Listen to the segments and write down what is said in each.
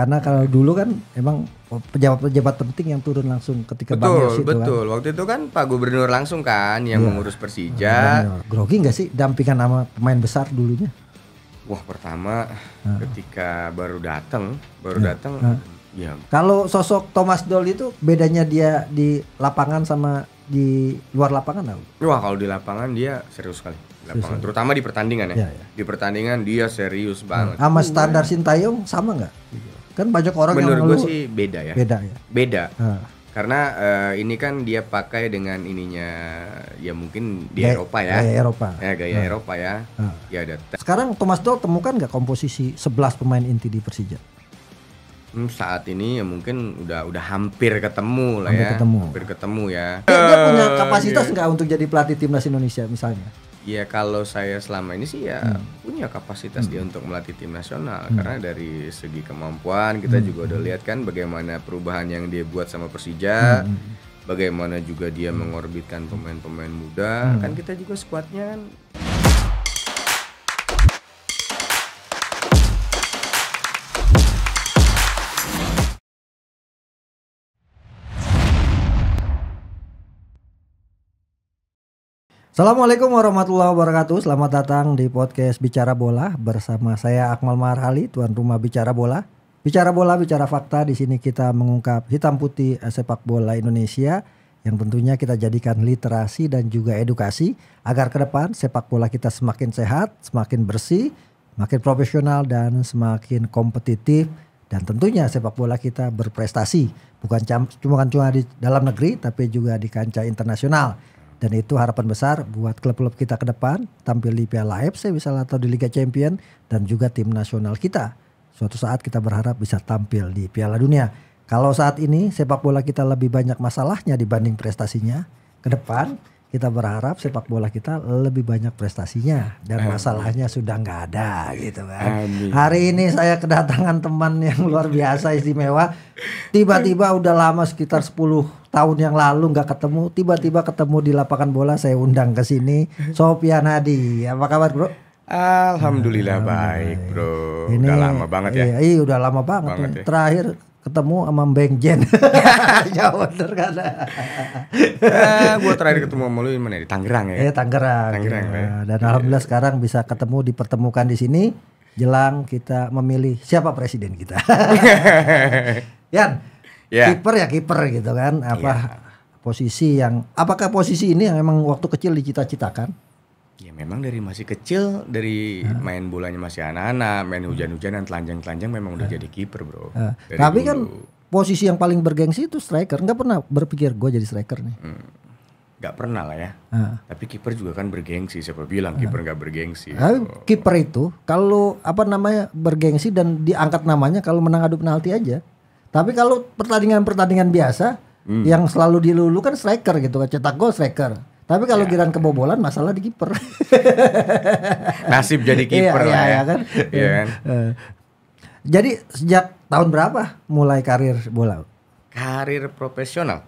Karena kalau dulu kan emang pejabat-pejabat penting yang turun langsung ketika betul, Bang Betul, kan. Waktu itu kan Pak Gubernur langsung kan yang yeah. mengurus iya, Persija. Nah, Grogi nggak sih dampingan sama pemain besar dulunya? Wah, pertama ketika baru datang, baru yeah. datang ya. Kalau sosok Thomas Doll itu bedanya dia di lapangan sama di luar lapangan tahu? Wah, kalau di lapangan dia serius sekali lapangan, serius. Ya? terutama di pertandingan ya. Ya, ya. Di pertandingan dia serius banget. Sama standar Sintayong sama nggak? Kan banyak orang Menurut yang gue sih beda ya. Beda ya. Beda. Uh. Karena uh, ini kan dia pakai dengan ininya ya mungkin di gaya, Eropa ya. Gaya Eropa. Ya gaya uh. Eropa ya. Uh. Ya ada. Sekarang Thomas Doll temukan nggak komposisi 11 pemain inti di Persija? Hmm, saat ini ya mungkin udah udah hampir ketemu lah hampir ya. Ketemu. Hampir ketemu ya. Dia, dia punya eh, kapasitas iya. nggak yeah. untuk jadi pelatih timnas Indonesia misalnya? Ya kalau saya selama ini sih ya hmm. punya kapasitas hmm. dia untuk melatih tim nasional hmm. karena dari segi kemampuan kita hmm. juga udah lihat kan bagaimana perubahan yang dia buat sama Persija, hmm. hmm. bagaimana juga dia hmm. mengorbitkan pemain-pemain muda. Hmm. Kan kita juga skuadnya kan Assalamualaikum warahmatullahi wabarakatuh. Selamat datang di podcast Bicara Bola bersama saya Akmal Marhali, tuan rumah Bicara Bola. Bicara bola, bicara fakta. Di sini kita mengungkap hitam putih sepak bola Indonesia yang tentunya kita jadikan literasi dan juga edukasi agar ke depan sepak bola kita semakin sehat, semakin bersih, semakin profesional dan semakin kompetitif dan tentunya sepak bola kita berprestasi bukan cuma cuma di dalam negeri tapi juga di kancah internasional. Dan itu harapan besar buat klub-klub kita ke depan tampil di Piala AFC misalnya atau di Liga Champion dan juga tim nasional kita. Suatu saat kita berharap bisa tampil di Piala Dunia. Kalau saat ini sepak bola kita lebih banyak masalahnya dibanding prestasinya ke depan kita berharap sepak bola kita lebih banyak prestasinya dan Amin. masalahnya sudah nggak ada gitu kan. Amin. Hari ini saya kedatangan teman yang luar biasa istimewa. Tiba-tiba udah lama sekitar 10 tahun yang lalu nggak ketemu, tiba-tiba ketemu di lapangan bola saya undang ke sini Sofian Hadi. Apa kabar, Bro? Alhamdulillah, Alhamdulillah baik, Bro. Ini, udah lama banget ya. Iya, iya udah lama banget. banget ya. Terakhir ketemu sama Bang Jen. ya bener kan. eh, gua terakhir ketemu sama lu di mana? Di Tangerang ya. Iya, Tangerang. Tangerang. Ya. ya. Dan ya. alhamdulillah iya. sekarang bisa ketemu dipertemukan di sini jelang kita memilih siapa presiden kita. Yan. Yeah. Kiper ya kiper gitu kan. Apa yeah. posisi yang apakah posisi ini yang emang waktu kecil dicita-citakan? Ya memang dari masih kecil dari hmm. main bolanya masih anak-anak, main hujan-hujanan telanjang-telanjang memang udah hmm. jadi kiper, Bro. Hmm. Tapi kan dulu. kan posisi yang paling bergengsi itu striker. nggak pernah berpikir gue jadi striker nih. Hmm. pernah lah ya. Hmm. Tapi kiper juga kan bergengsi. Siapa bilang hmm. kiper nggak bergengsi? Nah, kiper itu kalau apa namanya bergengsi dan diangkat namanya kalau menang adu penalti aja. Tapi kalau pertandingan-pertandingan biasa hmm. yang selalu dilulu kan striker gitu cetak gol striker tapi kalau ya. Giran kebobolan masalah di kiper. Nasib jadi iya, kiper iya, lah ya. iya, ya. kan? Iya kan? Eh, Jadi sejak tahun berapa mulai karir bola? Karir profesional?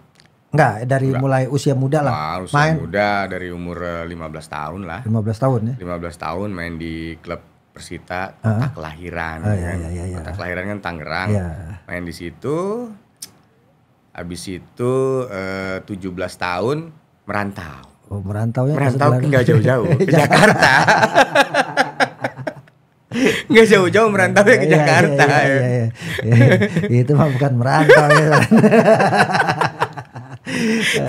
Enggak, dari Enggak. mulai usia muda lah. Wah, usia main. muda dari umur 15 eh, tahun lah. 15 tahun ya. 15 tahun main di klub Persita, kota uh -huh. kelahiran Uh, oh, iya, kan? iya, Iya, iya, iya. Kota kelahiran kan Tangerang. Iya. Main di situ. Habis itu eh, 17 tahun merantau. Oh, merantau ya merantau nggak jauh-jauh ke Jakarta. nggak jauh-jauh merantau ya ke iya, iya, Jakarta. Iya, iya, iya, iya. Itu mah bukan merantau ya.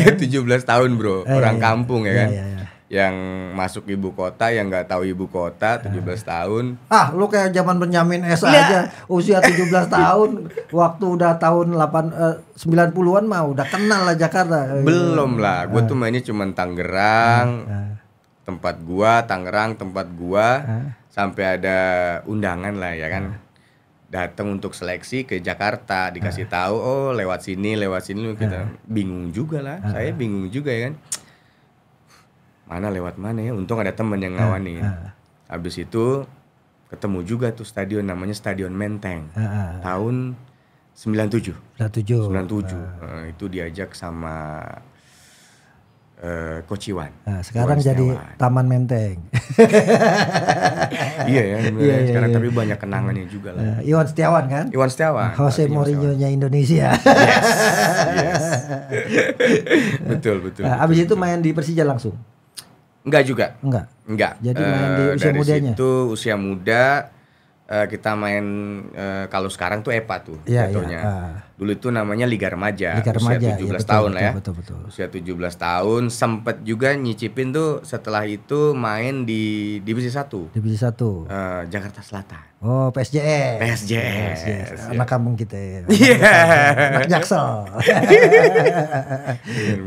ya 17 tahun, Bro. Eh, orang iya, kampung ya kan. Iya, iya yang masuk ibu kota yang nggak tahu ibu kota 17 eh. tahun. Ah, lu kayak zaman Benyamin es ya. aja usia 17 tahun waktu udah tahun delapan eh, 90-an mah udah kenal lah Jakarta. Belum eh. lah, gue tuh eh. mainnya cuma Tangerang. Tempat gua Tangerang, tempat gua sampai ada undangan lah ya kan. Datang untuk seleksi ke Jakarta dikasih tahu oh lewat sini, lewat sini kita gitu. bingung juga lah. Saya bingung juga ya kan mana lewat mana ya untung ada temen yang ah, ngawani. uh, ah. habis itu ketemu juga tuh stadion namanya stadion Menteng uh, uh. tahun 97 97 97 uh. itu diajak sama uh, eh, Kociwan. Nah, sekarang jadi Taman Menteng. iya ya, iya, iya, sekarang iya. tapi banyak kenangannya juga lah. Uh, Iwan Setiawan kan? Iwan Setiawan. Jose Mourinho-nya Indonesia. yes. yes. betul, betul. Nah, betul, abis betul. itu main di Persija langsung. Enggak juga. Enggak. Enggak. Jadi main di eh, usia dari mudanya. Situ, usia muda Eh, kita main uh, kalau sekarang tuh EPA tuh ya, jatuhnya. Ya, uh. Dulu itu namanya Liga Remaja, Liga Remaja usia 17 ya, betul, tahun betul, lah ya. Betul, betul, betul. Usia 17 tahun sempet juga nyicipin tuh setelah itu main di divisi 1. Divisi 1. Uh, eh, Jakarta Selatan. Oh, PSJS. PSJS. PSJS. Iya. Anak kampung kita ya. Yeah. Iya. Anak Jaksel.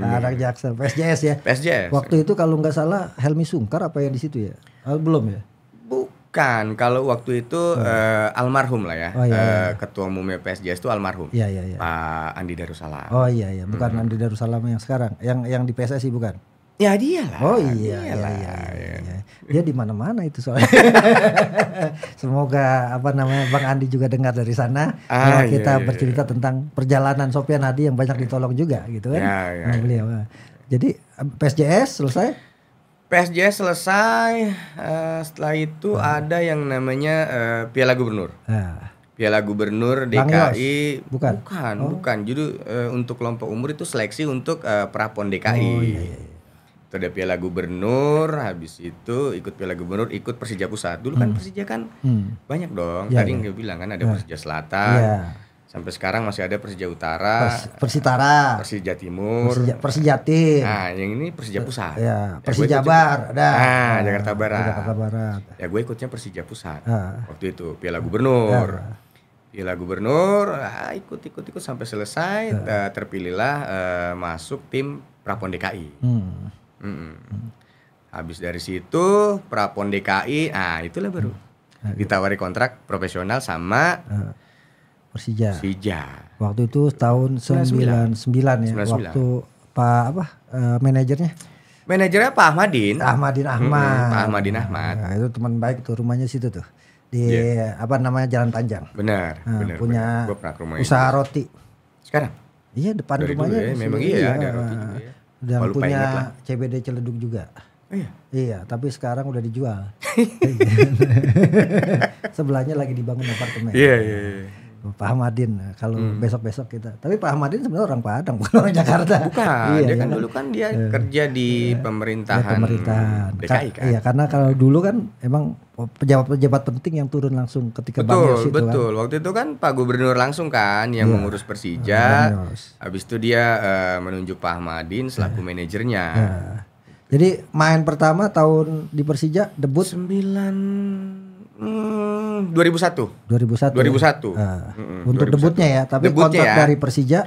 Anak Jaksel, PSJS ya. PSJS. Waktu itu kalau nggak salah Helmi Sungkar apa yang di situ ya? Oh, belum ya? Bukan, kalau waktu itu oh. uh, almarhum lah ya. Oh, iya, eh, iya. Uh, ketua umum PSJS itu almarhum. Iya, iya, iya. Pak Andi Darussalam. Oh iya iya, bukan hmm. Andi Darussalam yang sekarang, yang yang di PSSI bukan. Ya dia lah. Oh iya, iya, iya, iya. iya. Dia di mana-mana itu soalnya. Semoga apa namanya Bang Andi juga dengar dari sana ah, iya, kita iya, bercerita iya. tentang perjalanan Sofian Hadi yang banyak ditolong juga gitu kan. Iya, iya, iya. beliau. Ya. Jadi PSJS selesai PSJ selesai uh, setelah itu hmm. ada yang namanya uh, Piala Gubernur. Nah. Piala Gubernur DKI Langlos. bukan bukan oh. bukan jadi uh, untuk kelompok umur itu seleksi untuk uh, prapon DKI. Oh, iya, iya. iya. Terus ada Piala Gubernur, habis itu ikut Piala Gubernur, ikut Persija Pusat. Dulu kan hmm. kan Persija kan hmm. banyak dong. Ya, Tadi iya. yang ya. bilang kan ada ya. Persija Selatan. Ya sampai sekarang masih ada Persija Utara, Pers Persitara, Persija Timur, Persija, Tim, Nah, yang ini Persija Pusat. Ya, ya Persija ah, ya, Bar ada. Nah, ya, Jakarta Barat. Jakarta Barat. Ya gue ikutnya Persija Pusat. Ya. Waktu itu Piala Gubernur. Ya. Piala Gubernur, ah, ikut ikut ikut sampai selesai ya. Eh, terpilihlah uh, masuk tim Prapon DKI. Hmm. Mm -mm. Hmm. Habis dari situ Prapon DKI, ah itulah baru hmm. ditawari kontrak profesional sama uh Persija. Persija. Waktu itu tahun 99, 99 ya. Waktu Pak apa uh, manajernya? Manajernya Pak Ahmadin. Ahmadin Ahmad. Hmm, Pak Ahmadin Ahmad. Nah, itu teman baik tuh rumahnya situ tuh. Di yeah. apa namanya Jalan Panjang. Benar, nah, benar. Punya benar. usaha roti. Sekarang? Iya, depan Dari rumahnya. ya, memang iya, iya ada roti juga ya. Dan punya CBD Celeduk juga. Oh iya. Iya, tapi sekarang udah dijual. Sebelahnya lagi dibangun apartemen. Iya, iya, iya. Pak Ahmadin nah, kalau hmm. besok-besok kita. Tapi Pak Ahmadin sebenarnya orang Padang, bukan orang Jakarta. Bukan, iya, dia kan iya. dulu kan dia iya, kerja di iya, pemerintahan, pemerintahan DKI kan. Iya, karena kalau dulu kan emang pejabat-pejabat penting yang turun langsung ketika betul, Bang Yos itu kan. betul. Kan. Waktu itu kan Pak Gubernur langsung kan yang iya, mengurus Persija. Habis itu dia uh, menunjuk Pak Ahmadin selaku iya, manajernya. Iya. Jadi main pertama tahun di Persija debut 9 2001. 2001. 2001. Ya? Uh, untuk 2001. debutnya ya, tapi debutnya kontrak ya. dari Persija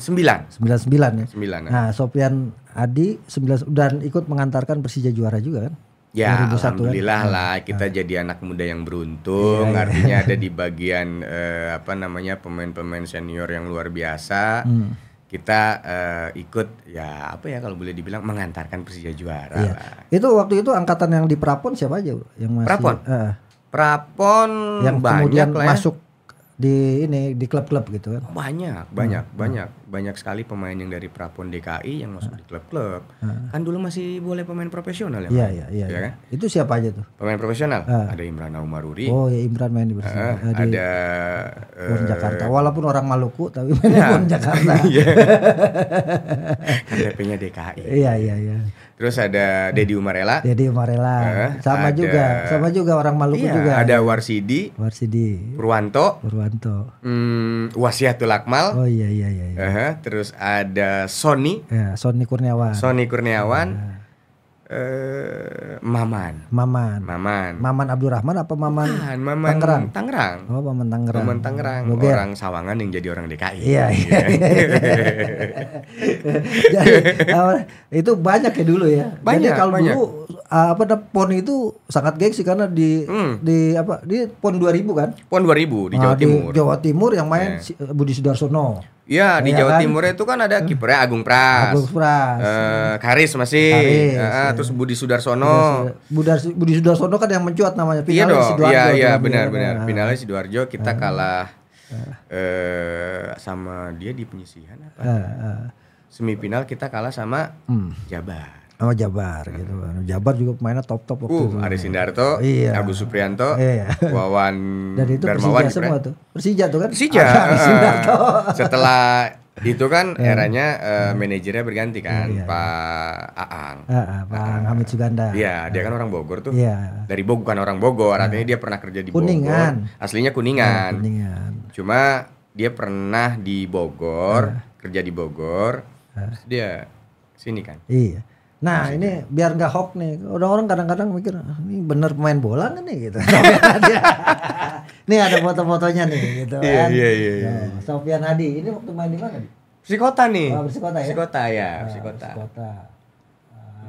99. 99 ya. 9. Nah, Sofian Adi 9 dan ikut mengantarkan Persija juara juga kan? Ya, 2001, kan? alhamdulillah kan? lah kita nah. jadi anak muda yang beruntung. Iya, iya. Artinya ada di bagian eh, apa namanya pemain-pemain senior yang luar biasa. Hmm kita uh, ikut ya apa ya kalau boleh dibilang mengantarkan Persija juara. Iya. Itu waktu itu angkatan yang di Prapon siapa aja yang masih Prapon? Uh, Prapon yang banyak kemudian lah ya. masuk di ini di klub-klub gitu kan? Banyak, banyak, hmm. banyak, banyak sekali pemain yang dari Prapon DKI yang masuk hmm. di klub-klub. Hmm. Kan dulu masih boleh pemain profesional ya? Iya, iya, iya. Ya, kan? Itu siapa aja tuh? Pemain profesional. Hmm. Ada Imran Aumaruri. Oh, ya Imran main di Persija. Ah, hmm. Ah, ada di uh, eh, Jakarta. Walaupun orang Maluku tapi main ya. di iya. Jakarta. Iya. KTP-nya kan DKI. Iya, iya, iya. Terus ada Dedi Umarela. Dedi Umarela. Uh, eh, sama ada, juga, sama juga orang Maluku iya, juga. Ada Warsidi. Warsidi. Purwanto. Purwanto. Hmm, Wasiatul Akmal. Oh iya iya iya. Uh, terus ada Sony. Ya, Sony Kurniawan. Sony Kurniawan. Uh, Maman, eh, Maman. Maman. Maman. Maman Abdurrahman apa Maman? Bukan, Maman Tangerang. Tangerang. Oh, Maman Tangerang. Maman Tangerang. Boger. Orang Sawangan yang jadi orang DKI. Iya. iya. iya, iya. jadi itu banyak ya dulu ya. Banyak. Jadi kalau banyak. dulu ah, apa pon itu sangat gengsi karena di hmm. di apa di pon 2000 kan? Pon 2000 di ah, Jawa nah, Timur. Di Jawa Timur yang main yeah. Budi Sudarsono. Iya di iya Jawa kan? Timur itu kan ada kipernya Agung Pras, Agung Pras, uh, Karis masih, Karis, uh, ya. terus Budi Sudarsono, Budi, Budi Sudarsono kan yang mencuat namanya iya dong, Iya iya benar-benar iya kan? finalnya Sidoarjo kita uh, kalah uh, uh, sama dia di penyisihan apa? Uh, uh, Semifinal kita kalah sama uh, Jabar. Oh Jabar hmm. gitu. Jabar juga pemainnya top top waktu uh, itu. Ari Sindarto, iya. Agus Suprianto, iya. Wawan Dan itu Darmawan Persija semua tuh. Persija tuh kan. Persija. Ah, eh, setelah itu kan iya. eranya uh, manajernya berganti kan iya. iya. Pak Aang. Uh, uh, Pak Aang Hamid Suganda. Iya, dia kan orang Bogor tuh. Iya. Dari Bogor kan orang Bogor, artinya dia pernah kerja di kuningan. Bogor. Aslinya Kuningan. Uh, kuningan. Cuma dia pernah di Bogor, uh. kerja di Bogor. Yeah. Dia sini kan. Iya. Nah Maksudnya. ini biar nggak hoax nih. Orang-orang kadang-kadang mikir ah, ini bener pemain bola kan nih gitu. ini ada foto-fotonya nih gitu iya, kan. Iya iya iya. Nah, Sofian Hadi ini waktu main di mana? Psikota nih. Oh, psikota ya. Psikota ya, nah, psikota. Psikota. Ah,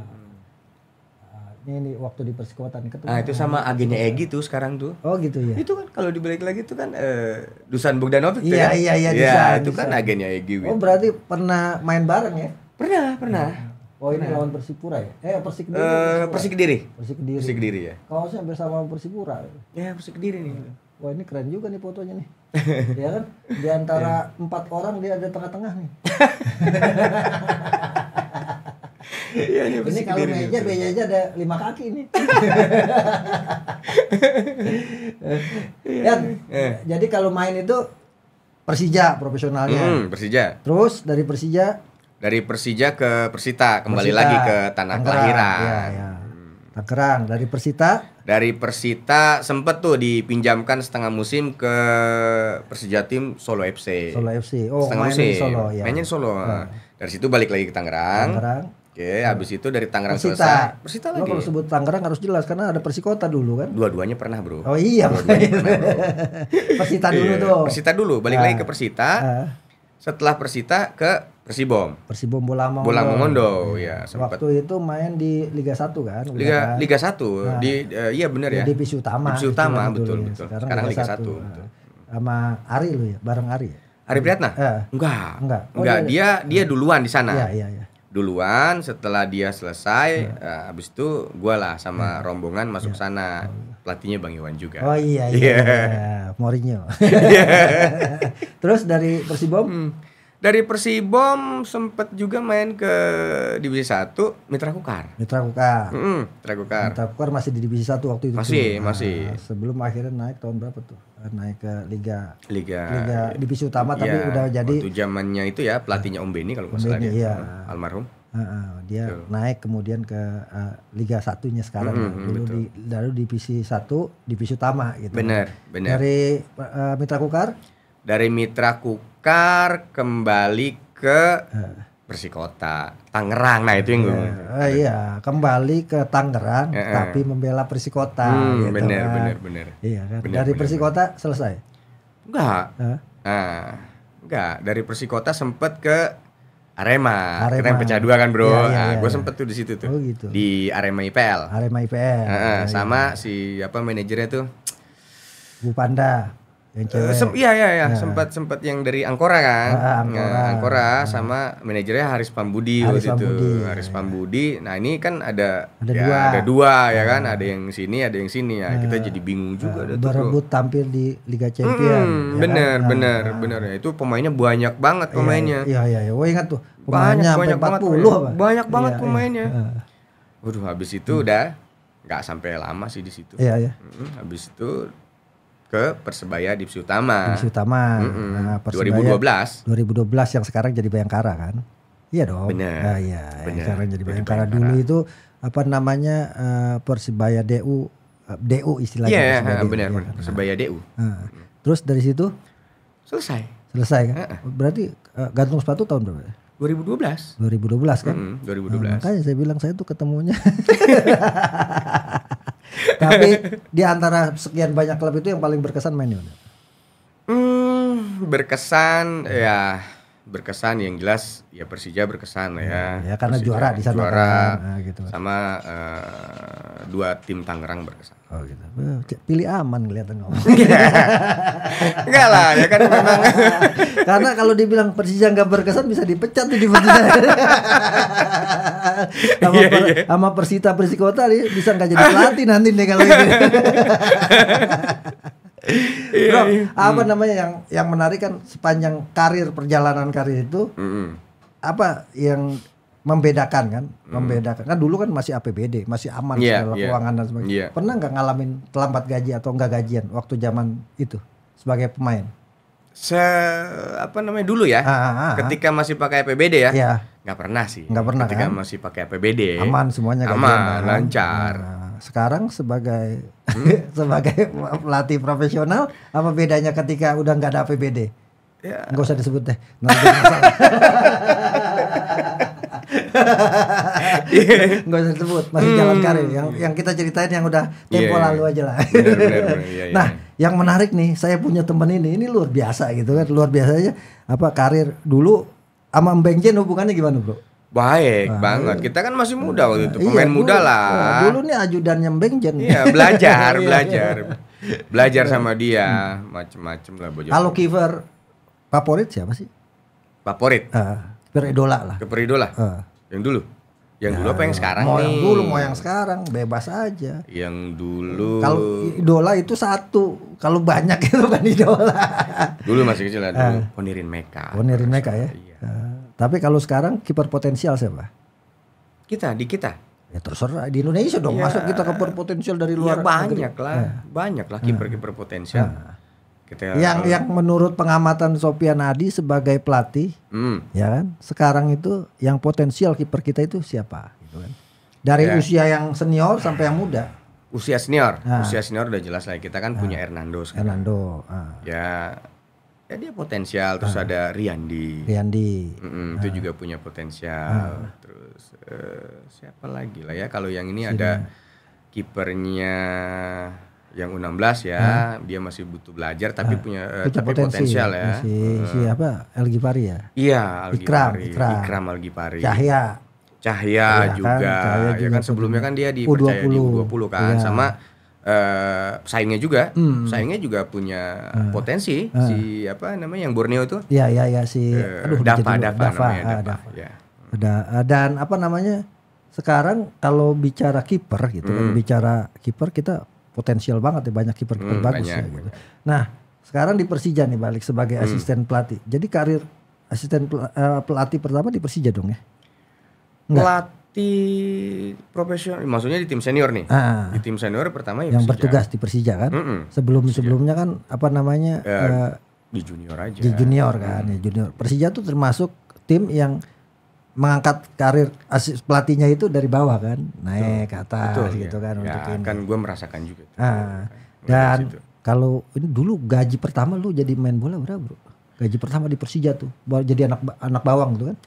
ah, ini, ini waktu di persekutuan nih Nah, itu sama agennya Egi tuh sekarang tuh. Oh gitu ya. Itu kan kalau dibalik lagi itu kan eh Dusan Bogdanovic iya, ya? iya, Iya iya iya Dusan. itu kan agennya Egi. Gitu. Oh berarti pernah main bareng ya? Pernah, pernah. Hmm. Oh ini nah. lawan Persipura ya? Eh Persik Kediri. Eh, uh, Persik Kediri. Persik Kediri. Persik Kediri ya. Kalau saya hampir sama Persipura. Ya Persik Kediri nih. Wah ini keren juga nih fotonya nih. ya kan? Di antara ya. empat orang dia ada tengah-tengah nih. Iya, ini, ini kalau meja meja aja ada lima kaki ini. ya, eh. jadi kalau main itu Persija profesionalnya. Hmm, Persija. Terus dari Persija dari Persija ke Persita, kembali Persita, lagi ke tanah Tangerang, kelahiran. Ya, ya. Tangerang dari Persita? Dari Persita sempet tuh dipinjamkan setengah musim ke Persija tim Solo FC. Solo FC. Oh, setengah main musim. Solo ya. Mainnya Solo. Ya. Dari situ balik lagi ke Tangerang. Tangerang. Oke, okay, habis itu dari Tangerang Persita. selesai. Persita lagi. Lo kalau sebut Tangerang harus jelas karena ada Persikota dulu kan. Dua-duanya pernah, Bro. Oh iya, dua pernah, bro. Persita dulu iya, tuh. Persita dulu, balik nah. lagi ke Persita. Nah. Setelah Persita ke Persibom. Persibom Bola mau. Bola Mongondo ya, sempat. Waktu itu main di Liga 1 kan? Liga kan? Liga 1 nah, di uh, iya benar ya. Di divisi utama. Divisi gitu utama kan betul betul. Sekarang, Sekarang Liga, Satu. 1. Sama Ari lu ya, bareng Ari ya. Ari Priyatna? Eh. Enggak. Enggak. Oh, Enggak, dia dia duluan di sana. Iya, iya, iya. Duluan setelah dia selesai iya. uh, habis itu gue lah sama iya. rombongan masuk iya. sana. Oh, iya. Pelatihnya Bang Iwan juga. Oh iya iya. Yeah. iya. Mourinho. Iya. Terus dari Persibom hmm dari Persibom sempet juga main ke divisi 1 Mitra Kukar. Mitra Kukar. Mm -hmm, Mitra Kukar. Mitra Kukar masih di divisi 1 waktu itu. Masih, Nah, masih. Sebelum akhirnya naik tahun berapa tuh? Naik ke liga Liga Liga divisi utama ya, tapi iya, udah jadi waktu zamannya itu ya pelatihnya Om Beni kalau misalnya. salah dia. Iya. Almarhum. Uh, uh, dia naik kemudian ke uh, Liga satunya sekarang mm -hmm, dulu di lalu divisi satu divisi utama gitu. Bener, bener. Dari uh, Mitra Kukar dari Mitra Kukar kembali ke Persikota, Tangerang. Nah, itu yang gue. Uh, iya, kembali ke Tangerang uh, uh. tapi membela Persikota hmm, gitu. Bener, kan. bener, bener. Iya kan. Bener, dari bener, Persikota bener. selesai. Enggak. Huh? Uh, nah, enggak, dari Persikota sempet ke Arema, Arema. yang pecah dua kan bro. Ya, ya, nah, gue ya. sempet tuh di situ tuh. Oh, gitu. Di Arema IPL. Arema IPL. nah, ya, sama ya. si apa manajernya tuh? Bu Panda yang eh, cewek. Sem iya iya iya, nah. sempat sempat yang dari Angkora kan. Nah, Angkora. Nah, Angkora nah. sama manajernya Haris Pambudi Haris waktu Pambudi. itu. Haris ya. Pambudi. Nah, ini kan ada ada ya, dua, ada dua nah. ya ah. kan, ada yang sini, ada yang sini ya. Nah. Kita ah. jadi bingung juga nah, Berebut tuh. tampil di Liga Champions, Hmm, ya bener, kan? bener, nah. bener ya. Itu pemainnya banyak banget pemainnya. Iya iya iya. ingat tuh. banyak, banyak banget, apa? Banyak banget iya, pemainnya. Iya. Waduh, habis itu hmm. udah nggak sampai lama sih di situ. Iya, iya. habis itu ke Persebaya Divisi Utama. Divisi Utama. Mm -hmm. Nah, Persebaya 2012. 2012 yang sekarang jadi Bayangkara kan? Iya dong. Benar. Nah, iya, Bener. sekarang jadi Bayangkara. Bayangkara. Dulu itu apa namanya uh, Persebaya DU uh, eh, DU istilahnya. Iya, benar, benar iya. benar. Persebaya DU. Nah. Eh, terus dari situ selesai. Selesai kan? Uh -uh. Berarti uh, gantung sepatu tahun berapa? 2012. 2012 kan? Mm -hmm, 2012. Nah, makanya saya bilang saya tuh ketemunya Tapi di antara sekian banyak klub itu yang paling berkesan Man United. Hmm, berkesan ya berkesan yang jelas ya Persija berkesan ya. Ya karena Persija, juara di sana juara, nah, gitu. Sama uh, dua tim Tangerang berkesan. Oh gitu. Pilih aman kelihatan ngomong. Iya. Enggak lah ya kan memang. karena kalau dibilang Persija nggak berkesan bisa dipecat tuh di Persija. sama, yeah, per, yeah. sama Persita Persikota nih bisa nggak jadi pelatih nanti nih kalau ini. Gitu. Iya, Bro, iya. apa hmm. namanya yang yang menarik kan sepanjang karir perjalanan karir itu hmm. apa yang membedakan kan, hmm. membedakan kan dulu kan masih APBD, masih aman yeah, segala yeah. keuangan dan sebagainya. Yeah. Pernah nggak ngalamin terlambat gaji atau nggak gajian waktu zaman itu sebagai pemain? Se apa namanya dulu ya, ah, ah, ah, ketika masih pakai APBD ya. Yeah nggak pernah sih nggak pernah ketika kan? masih pakai APBD aman semuanya aman kan? lancar nah, sekarang sebagai hmm? sebagai pelatih profesional apa bedanya ketika udah nggak ada APBD ya. nggak usah disebut deh Nah, nggak usah disebut masih hmm. jalan karir yang yang kita ceritain yang udah iya, tempo yeah, lalu iya. aja lah bener, bener, bener. Yeah, yeah. nah iya. yang menarik nih saya punya temen ini ini luar biasa gitu kan luar biasa aja apa karir dulu sama Mbeng Jen hubungannya gimana bro? Baik nah, banget. Kita kan masih muda waktu itu, iya, pemain iya, muda lah. Oh, dulu nih ajudannya Mbeng Jen. Iya, iya, iya belajar, belajar, belajar sama dia, hmm. macem-macem lah. Kalau Kiver favorit siapa sih? Favorit? Uh, ah, Keperidola lah. Keperidola Uh. Ah. Yang dulu? Yang dulu apa yang nah, sekarang mau nih? Yang dulu mau yang sekarang, bebas aja. Yang dulu. Kalau idola itu satu, kalau banyak itu kan idola. Dulu masih kecil ada uh, Ponirin Meka. Oh, Ponirin Meka ya. Iya. Ah. tapi kalau sekarang kiper potensial siapa? Kita di kita. Ya terserah di Indonesia dong. Ya, Masuk kita kiper potensial dari iya, luar. Ya, banyak lah, ah. banyak lah kiper-kiper ah. potensial. Ketika, gitu ya. yang yang menurut pengamatan Sofian Adi sebagai pelatih, hmm. ya kan? Sekarang itu yang potensial kiper kita itu siapa? Gitu kan? Dari yeah. usia yang senior sampai yang muda. Usia senior, nah. usia senior udah jelas lah. Kita kan nah. punya Hernando Hernando. Ah. Ya, ya dia potensial. Terus ah. ada Riyandi. Riyandi. Mm -mm, ah. Itu juga punya potensial. Ah. Terus uh, siapa lagi lah ya? Kalau yang ini Sini. ada kipernya yang U16 ya, hmm. dia masih butuh belajar tapi nah, punya, uh, tapi potensi, potensial ya. ya. Si, uh, si apa? Algi Pari ya? Iya, Algi Ikram, Pari. Ikram, Ikram Algi Pari. Cahya. Cahya ya, juga. Kan, Cahya juga. Ya kan sebelumnya kan dia di U20. di U20 kan ya. sama uh, saingnya juga. Hmm. Saingnya juga punya uh, potensi uh. si apa namanya yang Borneo itu? Iya, iya, iya si uh, aduh Dava, Dava, Dava, namanya, ah, Dafa. Dafa. Ya. Ada dan apa namanya? Sekarang kalau bicara kiper gitu hmm. kan bicara kiper kita potensial banget ya banyak kiper-kiper hmm, bagus ya, banyak. ya gitu. Nah, sekarang di Persija nih balik sebagai hmm. asisten pelatih. Jadi karir asisten eh, pelatih pertama di Persija dong ya. Enggak. Pelatih profesional maksudnya di tim senior nih. Ah, di tim senior pertama ya yang Persija. bertugas di Persija kan. Mm -mm. Sebelum-sebelumnya kan apa namanya? Ya, uh, di junior aja. Di junior kan, hmm. ya junior. Persija tuh termasuk tim yang mengangkat karir pelatihnya itu dari bawah kan naik ke atas Betul, iya. gitu iya. kan ya, untuk ini. kan gue merasakan juga ah, dan kalau ini dulu gaji pertama lu jadi main bola berapa bro gaji pertama di Persija tuh jadi anak anak bawang tuh kan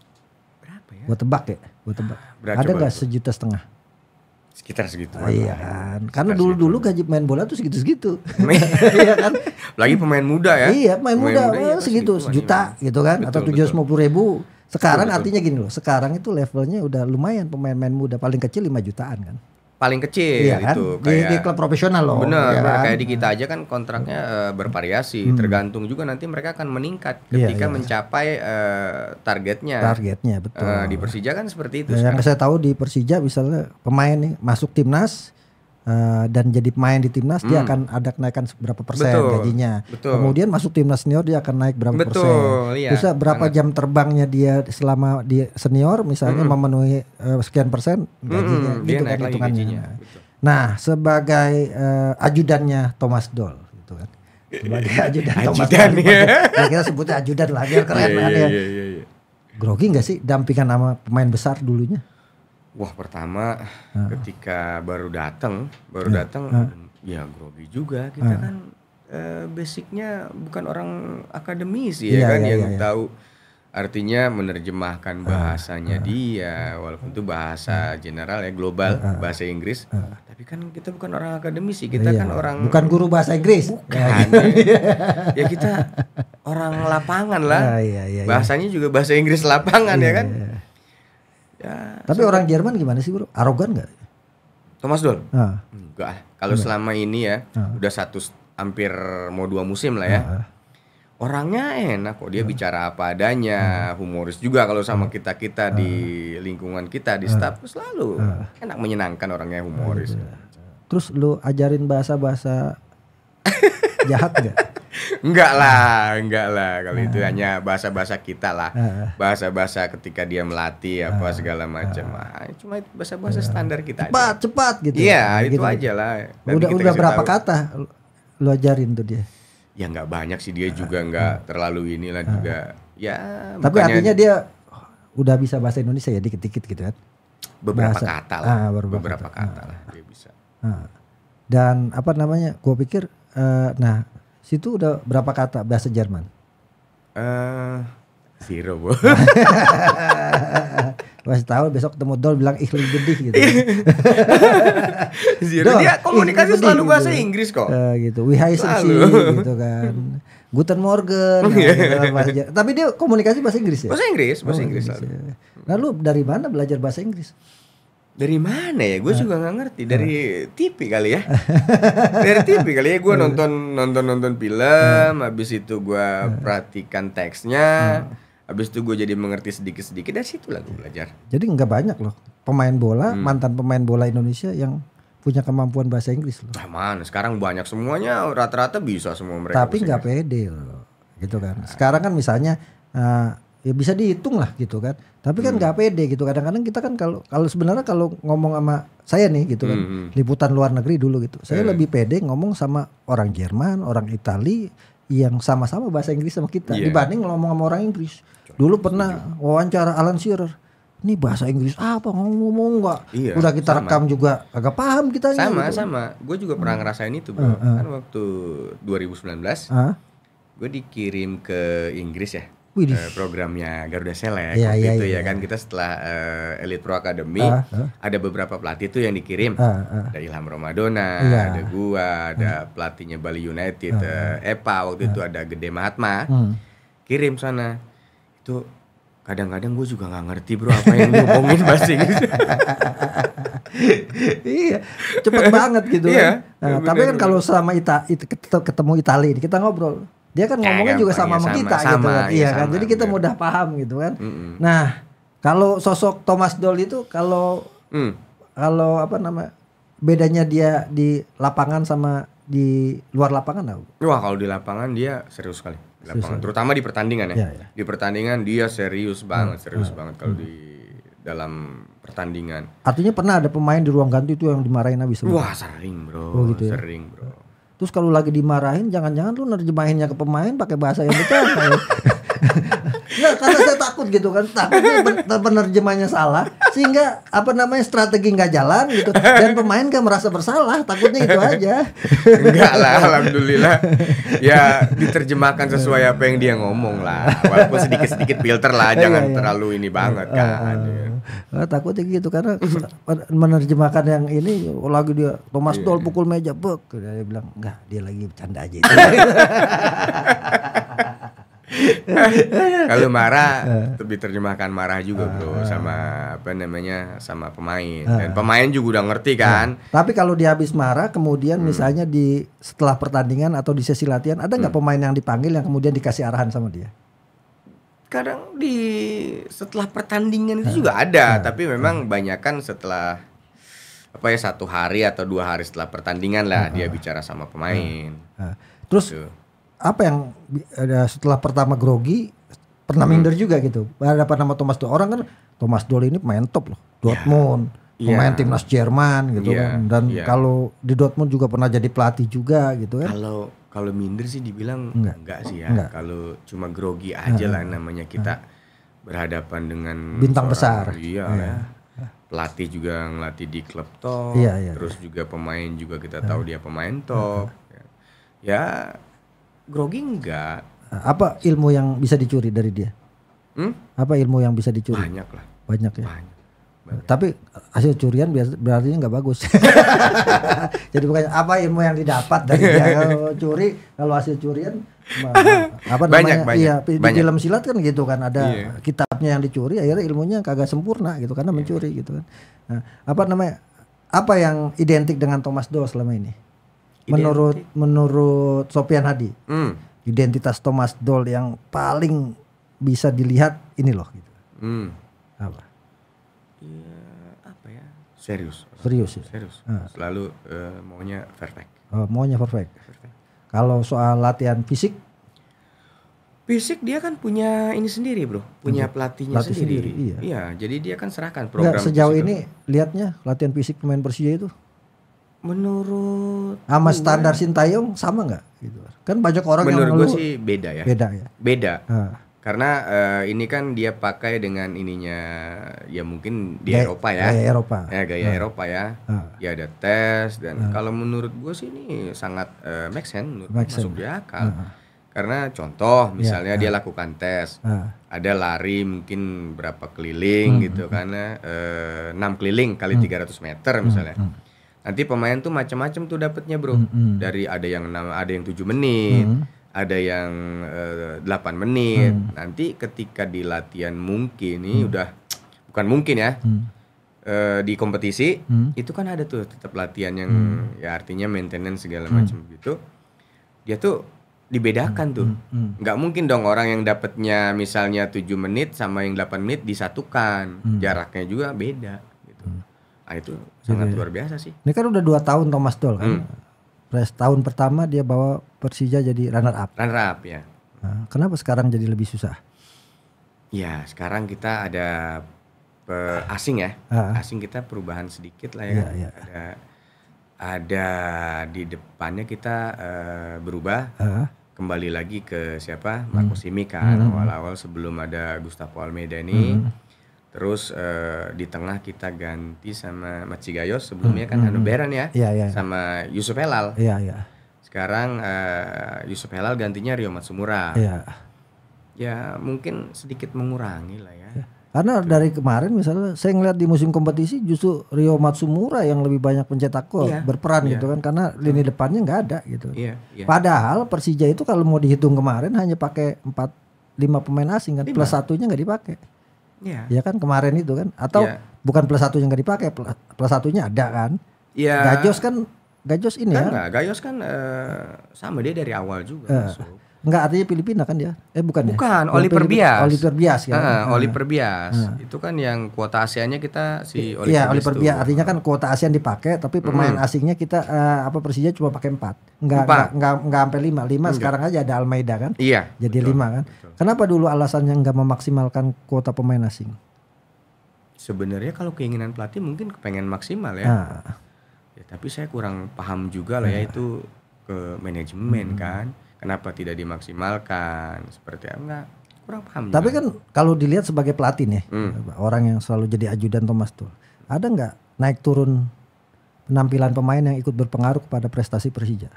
berapa ya gua tebak ya gua ah, tebak berapa, ada nggak sejuta setengah sekitar segitu ah, iya kan karena dulu dulu gaji main bola tuh segitu segitu iya. iya kan lagi pemain muda ya iya pemain, muda, muda oh, segitu, segitu sejuta gitu kan atau tujuh ratus lima puluh ribu sekarang betul, artinya gini loh, sekarang itu levelnya udah lumayan pemain-pemain muda paling kecil 5 jutaan kan paling kecil iya kan? itu kayak di, di klub profesional loh. benar ya kan? kayak di kita nah. aja kan kontraknya uh, bervariasi, hmm. tergantung juga nanti mereka akan meningkat iya, ketika iya, iya. mencapai uh, targetnya. Targetnya betul. Uh, di Persija kan seperti itu. Ya, yang saya tahu di Persija misalnya pemain nih masuk timnas uh, dan jadi pemain di timnas hmm. dia akan ada kenaikan berapa persen betul, gajinya. Betul. Kemudian masuk timnas senior dia akan naik berapa betul, persen. Iya, Bisa berapa Anak. jam terbangnya dia selama di senior misalnya hmm. memenuhi uh, sekian persen hmm, gajinya hmm, gitu kan hitungannya. Nah, sebagai uh, ajudannya Thomas Doll gitu kan. Sebagai ajudan, Thomas ajudan Thomas ya. Doll. Iya. Nah, kita sebutnya ajudan lah biar keren banget iya, ya. Iya, Grogi gak sih dampingan sama pemain besar dulunya? Wah pertama uh. ketika baru datang, baru yeah. datang uh. ya grogi juga kita uh. kan uh, basicnya bukan orang akademis ya yeah, kan yeah, yang yeah, iya. tahu artinya menerjemahkan bahasanya uh. dia walaupun itu bahasa general ya global bahasa Inggris tapi kan kita bukan orang akademis sih kita iya. kan orang bukan guru bahasa Inggris bukan ya, ya kita orang lapangan lah nah, iya, bahasanya juga bahasa Inggris lapangan ya kan Ya, Tapi orang Jerman gimana sih bro? Arogan nggak? Thomas Dol, Ah. Enggak. Ah. Kalau selama ini ya, ah. udah satu hampir mau dua musim lah ya. Ah. Orangnya enak kok, dia ah. bicara apa adanya, ah. humoris juga kalau sama kita kita ah. di ah. lingkungan kita di ah. staff selalu enak menyenangkan orangnya humoris. Iya. Terus lu ajarin bahasa bahasa jahat gak? enggak lah, enggak lah. Kalau nah. itu ah. hanya bahasa-bahasa kita lah. Ah. Bahasa-bahasa ketika dia melatih nah. apa ah. segala macam. Nah. Cuma bahasa-bahasa nah. standar kita. Cepat, aja. cepat gitu. Iya, ya, itu gitu. aja lah. udah udah berapa tahu. kata lu ajarin tuh dia? Ya nggak banyak sih dia juga nggak terlalu inilah juga. Ya. Tapi bukannya... artinya dia udah bisa bahasa Indonesia ya dikit-dikit gitu kan? Beberapa bahasa. kata lah. Ah, beberapa, beberapa kata, kata lah dia bisa. Dan apa namanya? Gua pikir, uh, nah situ udah berapa kata bahasa Jerman? Eh uh, zero, Bu. Masih tahu besok ketemu Dol bilang ikhlas gedih gitu. Iya. zero. Dol, dia komunikasi selalu gitu. bahasa Inggris kok. Uh, gitu. We high gitu kan. Guten Morgen. Oh, iya. nah, gitu, Tapi dia komunikasi bahasa Inggris ya? Bahasa Inggris, bahasa oh, Inggris. Inggris ya. Lalu dari mana belajar bahasa Inggris? dari mana ya? Gue nah. juga nggak ngerti. Dari nah. TV kali ya. dari TV kali ya. Gue iya. nonton nonton nonton film. Nah. Habis itu gue nah. perhatikan teksnya. Nah. Habis itu gue jadi mengerti sedikit-sedikit dari situ lah gue belajar. Jadi nggak banyak loh pemain bola hmm. mantan pemain bola Indonesia yang punya kemampuan bahasa Inggris loh. Nah, man, sekarang banyak semuanya rata-rata bisa semua mereka. Tapi nggak pede loh, gitu kan. Nah. Sekarang kan misalnya uh, ya bisa dihitung lah gitu kan. Tapi kan hmm. nggak hmm. pede gitu. Kadang-kadang kita kan kalau kalau sebenarnya kalau ngomong sama saya nih gitu kan, hmm. hmm. liputan luar negeri dulu gitu. Saya hmm. lebih pede ngomong sama orang Jerman, orang Itali yang sama-sama bahasa Inggris sama kita yeah. dibanding ngomong sama orang Inggris. Dulu pernah wawancara Alan Shearer ini bahasa Inggris apa ngomong nggak iya, udah kita sama. rekam juga agak paham kita sama gitu. sama gue juga hmm. pernah ngerasain itu bro uh, uh. kan waktu 2019 uh. gue dikirim ke Inggris ya Widih. Uh, eh, programnya Garuda Select yeah, waktu yeah, itu yeah, ya yeah. kan kita setelah uh, Elite Pro Academy uh, uh. ada beberapa pelatih tuh yang dikirim uh, uh. ada Ilham Romadona, yeah. ada gua, ada uh. pelatihnya Bali United, uh. Uh, Epa waktu uh. itu ada Gede Mahatma uh. kirim sana itu kadang-kadang gue juga nggak ngerti bro apa yang ngomongin bahasa Inggris iya cepet banget gitu iya, kan. nah, iya, bener, tapi kan kalau selama Ita, it, ketemu Italia ini kita ngobrol dia kan ngomongnya juga ya, sama sama kita gitu sama, gitu kan. Ya, iya kan. Jadi kita iya. mudah paham gitu kan. Mm -mm. Nah, kalau sosok Thomas Doll itu kalau mm. kalau apa nama bedanya dia di lapangan sama di luar lapangan tahu? Wah, kalau di lapangan dia serius sekali. Di lapangan, serius. terutama di pertandingan ya. ya, ya. Di pertandingan dia serius banget, hmm. serius hmm. banget kalau hmm. di dalam pertandingan. Artinya pernah ada pemain di ruang ganti itu yang dimarahin habis Wah, sering, Bro. Oh, gitu ya? Sering, Bro Terus kalau lagi dimarahin jangan-jangan lu nerjemahinnya ke pemain pakai bahasa yang betul. Nggak, iya, karena saya takut gitu kan takutnya penerjemahnya salah sehingga apa namanya strategi nggak jalan gitu dan pemain kan merasa bersalah takutnya itu aja enggak lah alhamdulillah ya diterjemahkan sesuai apa yang dia ngomong lah walaupun sedikit sedikit filter lah iya, jangan iya. terlalu ini banget kan Nah, takutnya gitu karena menerjemahkan yang ini lagi dia Thomas Doll pukul meja bek dia bilang enggak dia lagi bercanda aja itu kalau marah eh. lebih terjemahkan marah juga bro eh. sama apa namanya sama pemain eh. dan pemain juga udah ngerti kan tapi kalau dia habis marah kemudian hmm. misalnya di setelah pertandingan atau di sesi latihan ada nggak hmm. pemain yang dipanggil yang kemudian dikasih arahan sama dia kadang di setelah pertandingan itu juga ada tapi memang banyak kan setelah apa ya satu hari atau dua hari setelah pertandingan lah dia bicara sama pemain terus gitu apa yang ada setelah pertama grogi pernah hmm. minder juga gitu. Berhadapan nama Thomas Doll. Orang kan Thomas Doll ini pemain top loh. Ya. Dortmund, yeah. pemain yeah. timnas Jerman gitu yeah. kan. Dan yeah. kalau di Dortmund juga pernah jadi pelatih juga gitu kan. Kalau kalau minder sih dibilang enggak, enggak sih ya. Enggak. Kalau cuma grogi aja enggak. lah namanya kita enggak. berhadapan dengan bintang besar. Iya. Yeah. Ya. Pelatih juga ngelatih di klub iya, top, yeah, yeah, terus yeah. juga pemain juga kita tahu dia pemain top. Ya grogi enggak. Apa ilmu yang bisa dicuri dari dia? Hmm? Apa ilmu yang bisa dicuri? Banyak lah. Banyak ya. Banyak. Banyak. Tapi hasil curian berarti nggak bagus. Jadi bukan apa ilmu yang didapat dari dia kalau curi, kalau hasil curian apa banyak, namanya? Banyak, iya, banyak. di film silat kan gitu kan ada iya. kitabnya yang dicuri, akhirnya ilmunya kagak sempurna gitu karena iya. mencuri gitu kan. Nah, apa namanya? Apa yang identik dengan Thomas Doe selama ini? menurut menurut Sofian Hadi hmm. identitas Thomas Doll yang paling bisa dilihat ini loh gitu hmm. apa ya, apa ya serius serius ya? serius nah. selalu uh, maunya perfect uh, maunya perfect, perfect. kalau soal latihan fisik Fisik dia kan punya ini sendiri bro, punya pelatihnya sendiri. sendiri iya. iya, jadi dia kan serahkan program. Enggak, sejauh ini liatnya latihan fisik pemain Persija itu menurut sama standar Sintayong sama nggak gitu kan banyak orang menurut yang gue sih beda ya beda ya beda uh. karena uh, ini kan dia pakai dengan ininya ya mungkin di gaya, Eropa ya gaya Eropa ya gaya uh. Eropa ya uh. ya ada tes dan uh. kalau menurut gue sih ini sangat uh, make sense menurut make masuk sense. akal uh. karena contoh ya, misalnya yeah. dia lakukan tes ada lari mungkin berapa keliling hmm. gitu hmm. karena ya, eh, enam uh, keliling kali hmm. 300 meter hmm, misalnya hmm Nanti pemain tuh macam-macam tuh dapatnya, Bro. Mm -hmm. Dari ada yang enam, ada yang tujuh menit, mm -hmm. ada yang uh, eh, 8 menit. Mm. Nanti ketika di latihan mungkin ini mm. udah bukan mungkin ya. Mm. Uh, di kompetisi hmm. itu kan ada tuh tetap latihan yang hmm. ya artinya maintenance segala hmm. macam gitu dia tuh dibedakan hmm. tuh hmm. nggak mungkin dong orang yang dapatnya misalnya 7 menit sama yang 8 menit disatukan hmm. jaraknya juga beda Nah, itu gitu sangat Jadi, ya. luar biasa sih. Ini kan udah dua tahun Thomas Doll kan. Hmm. Pres tahun pertama dia bawa Persija jadi runner up. Runner up ya. Nah, kenapa sekarang jadi lebih susah? Ya sekarang kita ada asing ya, uh. asing kita perubahan sedikit lah ya. Yeah, yeah. Ada ada di depannya kita uh, berubah. Uh kembali lagi ke siapa Marco hmm. Simic kan nah, hmm. awal-awal -huh. sebelum ada Gustavo Almeida ini -huh. Hmm. Terus uh, di tengah kita ganti sama Matsugayos sebelumnya hmm, kan hmm, hmm Hanuberan hmm. ya, iya, iya, iya. sama Yusuf Helal. Iya, iya. Sekarang uh, Yusuf Helal gantinya Rio Matsumura. Iya. Ya mungkin sedikit mengurangi lah ya. Karena Tuh. Gitu. dari kemarin misalnya saya ngeliat di musim kompetisi justru Rio Matsumura yang lebih banyak pencetak gol berperan gitu kan karena lini depannya nggak ada gitu. Iya, Padahal Persija itu kalau mau dihitung kemarin hanya pakai empat lima pemain asing kan 5. plus satunya nggak dipakai yeah. Ya kan kemarin itu kan atau yeah. bukan plus yang gak dipakai plus satunya ada kan. Iya. Yeah. Gajos kan Gajos ini kan ya. Enggak, Gajos kan uh, sama dia dari awal juga. Uh. Masuk. Enggak artinya Filipina kan dia? Eh bukan. Ya? Bukan, ya? Oli Perbias. Oli Perbias ya. Uh, Oli Perbias. Uh. Itu kan yang kuota ASEAN-nya kita si oli Iya, Oli Perbias. artinya kan kuota ASEAN dipakai tapi pemain hmm. asingnya kita uh, apa Persija cuma pakai 4. Enggak empat. enggak enggak sampai 5. 5 sekarang aja ada Almeida kan? Iya. Jadi betul, 5 kan. Betul. Kenapa dulu alasannya enggak memaksimalkan kuota pemain asing? Sebenarnya kalau keinginan pelatih mungkin pengen maksimal ya. Nah. Ya tapi saya kurang paham juga lah ya, ya itu ke manajemen hmm. kan kenapa tidak dimaksimalkan seperti enggak kurang paham tapi kan kalau dilihat sebagai pelatih nih hmm. orang yang selalu jadi ajudan Thomas tuh ada nggak naik turun penampilan pemain yang ikut berpengaruh kepada prestasi Persija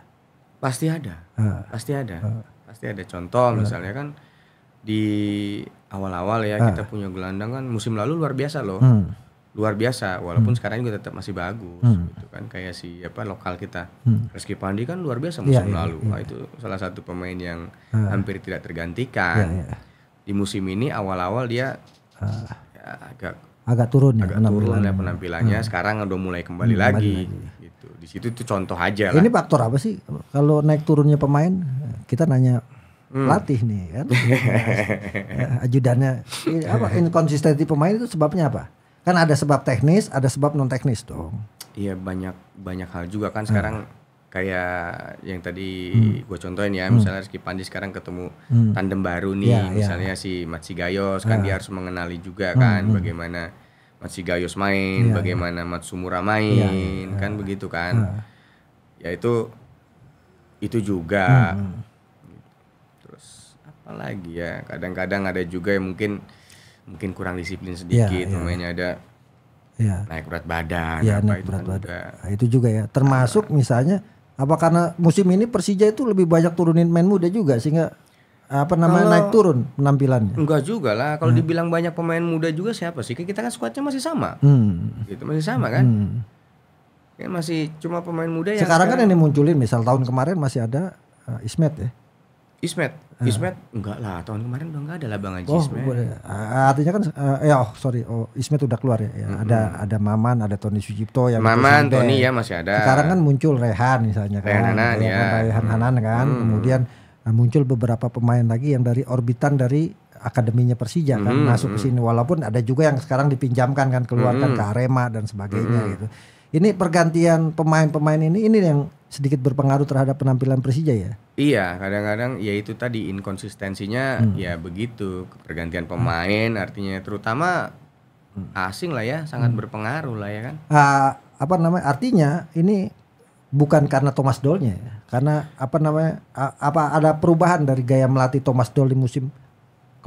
pasti ada uh, pasti ada uh, pasti ada contoh uh. misalnya kan di awal-awal ya uh, kita punya gelandang kan musim lalu luar biasa loh hmm luar biasa walaupun hmm. sekarang juga tetap masih bagus hmm. gitu kan kayak si apa lokal kita hmm. Reski Pandi kan luar biasa iya, musim yeah, yeah, lalu yeah. Iya. Nah, itu salah satu pemain yang uh. hampir tidak tergantikan yeah, yeah. di musim ini awal-awal dia uh. ya, agak agak turun ya agak penampilannya. turun ya penampilannya hmm. sekarang udah mulai kembali hmm, lagi, lagi gitu di situ itu contoh aja lah ini faktor apa sih kalau naik turunnya pemain kita nanya hmm. latih nih kan eh, ajudannya apa inkonsistensi pemain itu sebabnya apa Kan ada sebab teknis, ada sebab non teknis dong. Iya banyak banyak hal juga kan hmm. sekarang hmm. kayak yang tadi hmm. gue contohin ya hmm. misalnya Rizky Pandi sekarang ketemu hmm. tandem baru nih ya, misalnya ya. si Matsi Gayos kan ah. dia harus mengenali juga hmm, kan hmm. bagaimana Matsi Gayos main, ya, bagaimana ya. Matsumura main ya, ya. kan ya. begitu kan. Ah. Ya itu itu juga. Hmm. Terus apa lagi ya? Kadang-kadang ada juga yang mungkin mungkin kurang disiplin iya, sedikit, yeah. Iya. namanya ada ya. naik berat badan, yeah, apa naik itu berat kan badan. Juga. Nah, itu juga ya. Termasuk nah, misalnya apa karena musim ini Persija itu lebih banyak turunin main muda juga sehingga apa namanya kalau, naik turun penampilannya? Enggak juga lah. Kalau hmm. dibilang banyak pemain muda juga siapa sih? Kita kan skuadnya masih sama. Hmm. Gitu masih sama kan? Hmm. Ya masih cuma pemain muda yang sekarang, kan sekarang kan ini munculin misal tahun kemarin masih ada uh, Ismet ya. Ismet, uh. Ismet enggak lah tahun kemarin udah enggak ada lah bang Haji oh, Ismet. Boleh. Uh, artinya kan uh, ya oh sorry, oh Ismet udah keluar ya. ya mm -hmm. Ada ada Maman, ada Tony Sujipto yang Maman, Tony ya masih ada. Sekarang kan muncul Rehan misalnya kan. Rehan Hanan Rehan, ya. Rehan Hanan kan. -hmm. Kemudian uh, muncul beberapa pemain lagi yang dari orbitan dari akademinya Persija kan mm -hmm. masuk ke sini walaupun ada juga yang sekarang dipinjamkan kan keluarkan -hmm. ke Arema dan sebagainya -hmm. gitu ini pergantian pemain-pemain ini ini yang sedikit berpengaruh terhadap penampilan Persija ya. Iya, kadang-kadang ya itu tadi inkonsistensinya hmm. ya begitu pergantian pemain hmm. artinya terutama hmm. asing lah ya sangat hmm. berpengaruh lah ya kan. Uh, apa namanya? Artinya ini bukan karena Thomas Dolnya ya, karena apa namanya? apa ada perubahan dari gaya melatih Thomas Doll di musim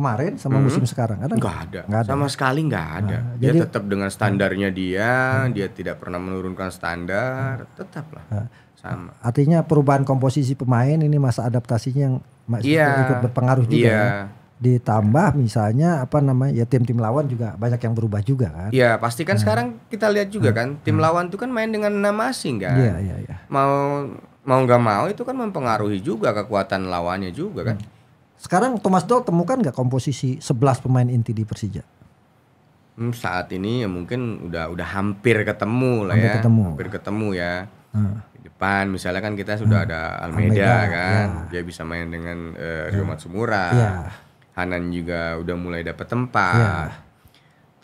kemarin sama hmm. musim sekarang ada nggak ada. ada sama sekali nggak nah, ada nah, dia jadi, tetap dengan standarnya nah. dia hmm. dia tidak pernah menurunkan standar hmm. Nah. tetaplah nah, sama artinya perubahan komposisi pemain ini masa adaptasinya yang yeah. ikut berpengaruh juga yeah. ya? ditambah misalnya apa namanya ya tim-tim lawan juga banyak yang berubah juga kan. Iya, pasti kan hmm. sekarang kita lihat juga kan tim hmm. lawan itu kan main dengan nama asing kan. Iya, iya, iya. Mau mau nggak mau itu kan mempengaruhi juga kekuatan lawannya juga kan. Hmm. Sekarang Thomas Doll temukan nggak komposisi 11 pemain inti di Persija? Hmm, saat ini ya mungkin udah udah hampir ketemu lah hampir ya. Ketemu. Hampir ketemu ya. Hmm. Di depan misalnya kan kita sudah hmm. ada Almeida, Almeida kan. Ya. Dia bisa main dengan uh, Rio Matsumura. Ya. Hanan juga udah mulai dapat tempat. Ya.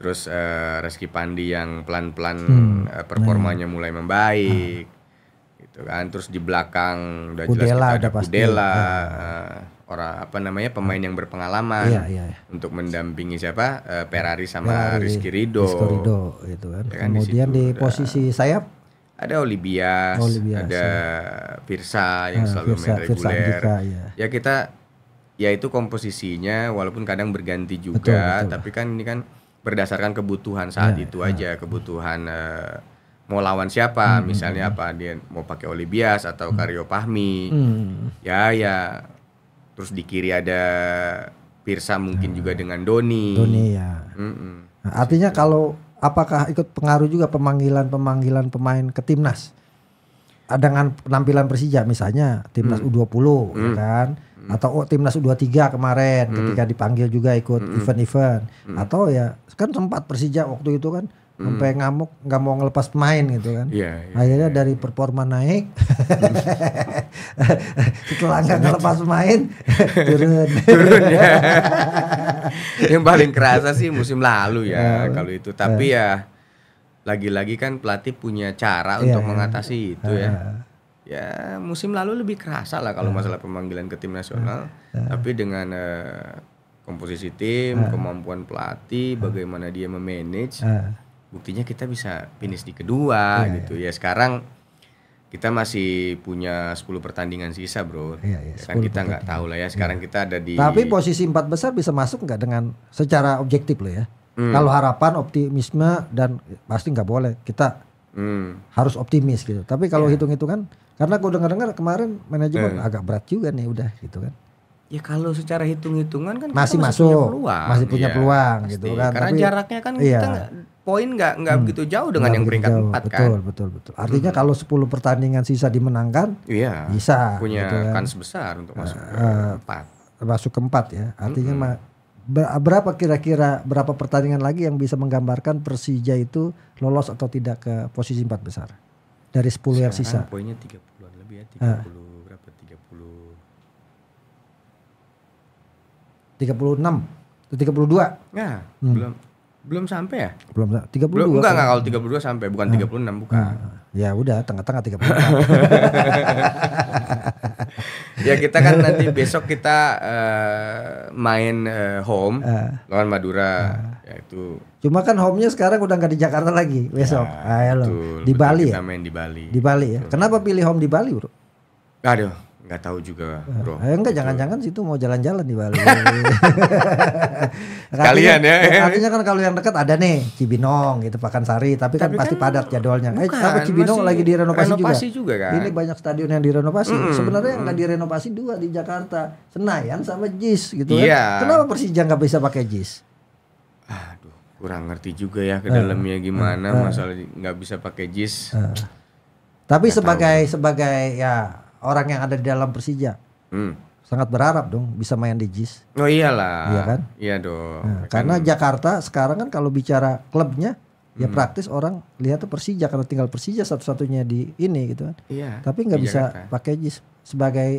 Terus uh, Reski Pandi yang pelan-pelan hmm. uh, performanya nah. mulai membaik. Hmm. Gitu kan. Terus di belakang udah Kudela, jelas kita ada udah Pasti. Uh, orang apa namanya pemain yang berpengalaman iya, iya, iya. untuk mendampingi siapa uh, Ferrari sama Ferrari, Rizky Rido. Rizky Rido itu kan. Ya kan Kemudian di, di posisi sayap ada Olivia ada ya. yang nah, selalu Firsa, main reguler. ya. ya kita ya itu komposisinya walaupun kadang berganti juga, betul, betul. tapi kan ini kan berdasarkan kebutuhan saat ya, itu ya. aja, kebutuhan uh, mau lawan siapa, hmm, hmm, misalnya hmm. apa dia mau pakai Olibias atau hmm. Karyo Pahmi. Hmm. Ya ya Terus di kiri ada Pirsa mungkin hmm. juga dengan Doni. Doni ya. Mm -mm. Nah, artinya kalau apakah ikut pengaruh juga pemanggilan-pemanggilan pemain ke timnas? Ah, dengan penampilan Persija misalnya timnas hmm. U20 hmm. kan atau oh, timnas U23 kemarin hmm. ketika dipanggil juga ikut event-event hmm. hmm. atau ya kan sempat Persija waktu itu kan hmm. sampai ngamuk nggak mau ngelepas pemain gitu kan yeah, yeah, akhirnya yeah, dari performa naik setelah nggak ngelepas pemain turun turun ya yang paling kerasa sih musim lalu ya iya. kalau itu tapi iya. ya lagi-lagi kan pelatih punya cara iya, untuk mengatasi itu ya ya musim lalu lebih kerasa lah kalau masalah pemanggilan ke tim nasional tapi dengan uh, komposisi tim kemampuan pelatih bagaimana dia memanage buktinya kita bisa finish di kedua yeah, iya, gitu yeah. ya sekarang kita masih punya 10 pertandingan sisa bro iya, iya, ya kan kita nggak tahu lah ya sekarang iya. kita ada di tapi posisi empat besar bisa masuk nggak dengan secara objektif loh ya hmm. kalau harapan optimisme dan pasti nggak boleh kita hmm. harus optimis gitu tapi kalau yeah. hitung hitungan karena gue dengar dengar kemarin manajemen hmm. agak berat juga nih udah gitu kan Ya kalau secara hitung-hitungan kan masih, masih masuk, punya peluang. masih punya iya, peluang pasti. gitu kan. Karena tapi, jaraknya kan iya. kita poin nggak nggak hmm. begitu jauh dengan gak yang peringkat jauh. 4 betul, kan. Betul betul betul. Artinya hmm. kalau 10 pertandingan sisa dimenangkan, iya, bisa punya gitu kan. kans besar untuk nah, masuk uh, ke eh, empat. Masuk ke empat ya. Artinya hmm. berapa kira-kira berapa pertandingan lagi yang bisa menggambarkan Persija itu lolos atau tidak ke posisi empat besar dari 10 Sekarang yang sisa. Poinnya tiga an lebih ya, 30 eh. uh. berapa? 30 36 atau 32. Ya, hmm. belum belum sampai ya? Belum 32. Belum, enggak enggak kalau 32 sampai, bukan tiga nah. 36 bukan. Nah, ya udah tengah-tengah tiga 36. ya kita kan nanti besok kita uh, main uh, home uh. lawan Madura uh. itu. Cuma kan home-nya sekarang udah nggak di Jakarta lagi ya, besok. Ya, ah, betul, di betul, Bali kita ya. main di Bali. Di Bali ya. Betul. Kenapa pilih home di Bali, Bro? Aduh, nggak tahu juga nah, bro. Eh, enggak jangan-jangan situ mau jalan-jalan di Bali. Kalian kan- ya. Artinya kan kalau yang dekat ada nih Cibinong gitu Pakansari tapi, kan tapi kan, kan pasti padat jadwalnya. Bukan, eh, tapi Cibinong lagi direnovasi juga. juga kan. Ini banyak stadion yang direnovasi. Mm, Sebenarnya mm. yang nggak direnovasi dua di Jakarta, Senayan sama JIS gitu kan. yeah. Kenapa Persija nggak bisa pakai JIS? Aduh, kurang ngerti juga ya ke dalamnya ah. gimana uh, uh, masalah nggak bisa pakai JIS. Uh. Tapi gak sebagai tahu. sebagai ya orang yang ada di dalam Persija. Hmm. Sangat berharap dong bisa main di JIS. Oh iyalah. Iya kan? Iya dong. Nah, kan. karena Jakarta sekarang kan kalau bicara klubnya ya hmm. praktis orang lihat tuh Persija karena tinggal Persija satu-satunya di ini gitu kan. Iya. Tapi nggak bisa Jakarta. pakai JIS sebagai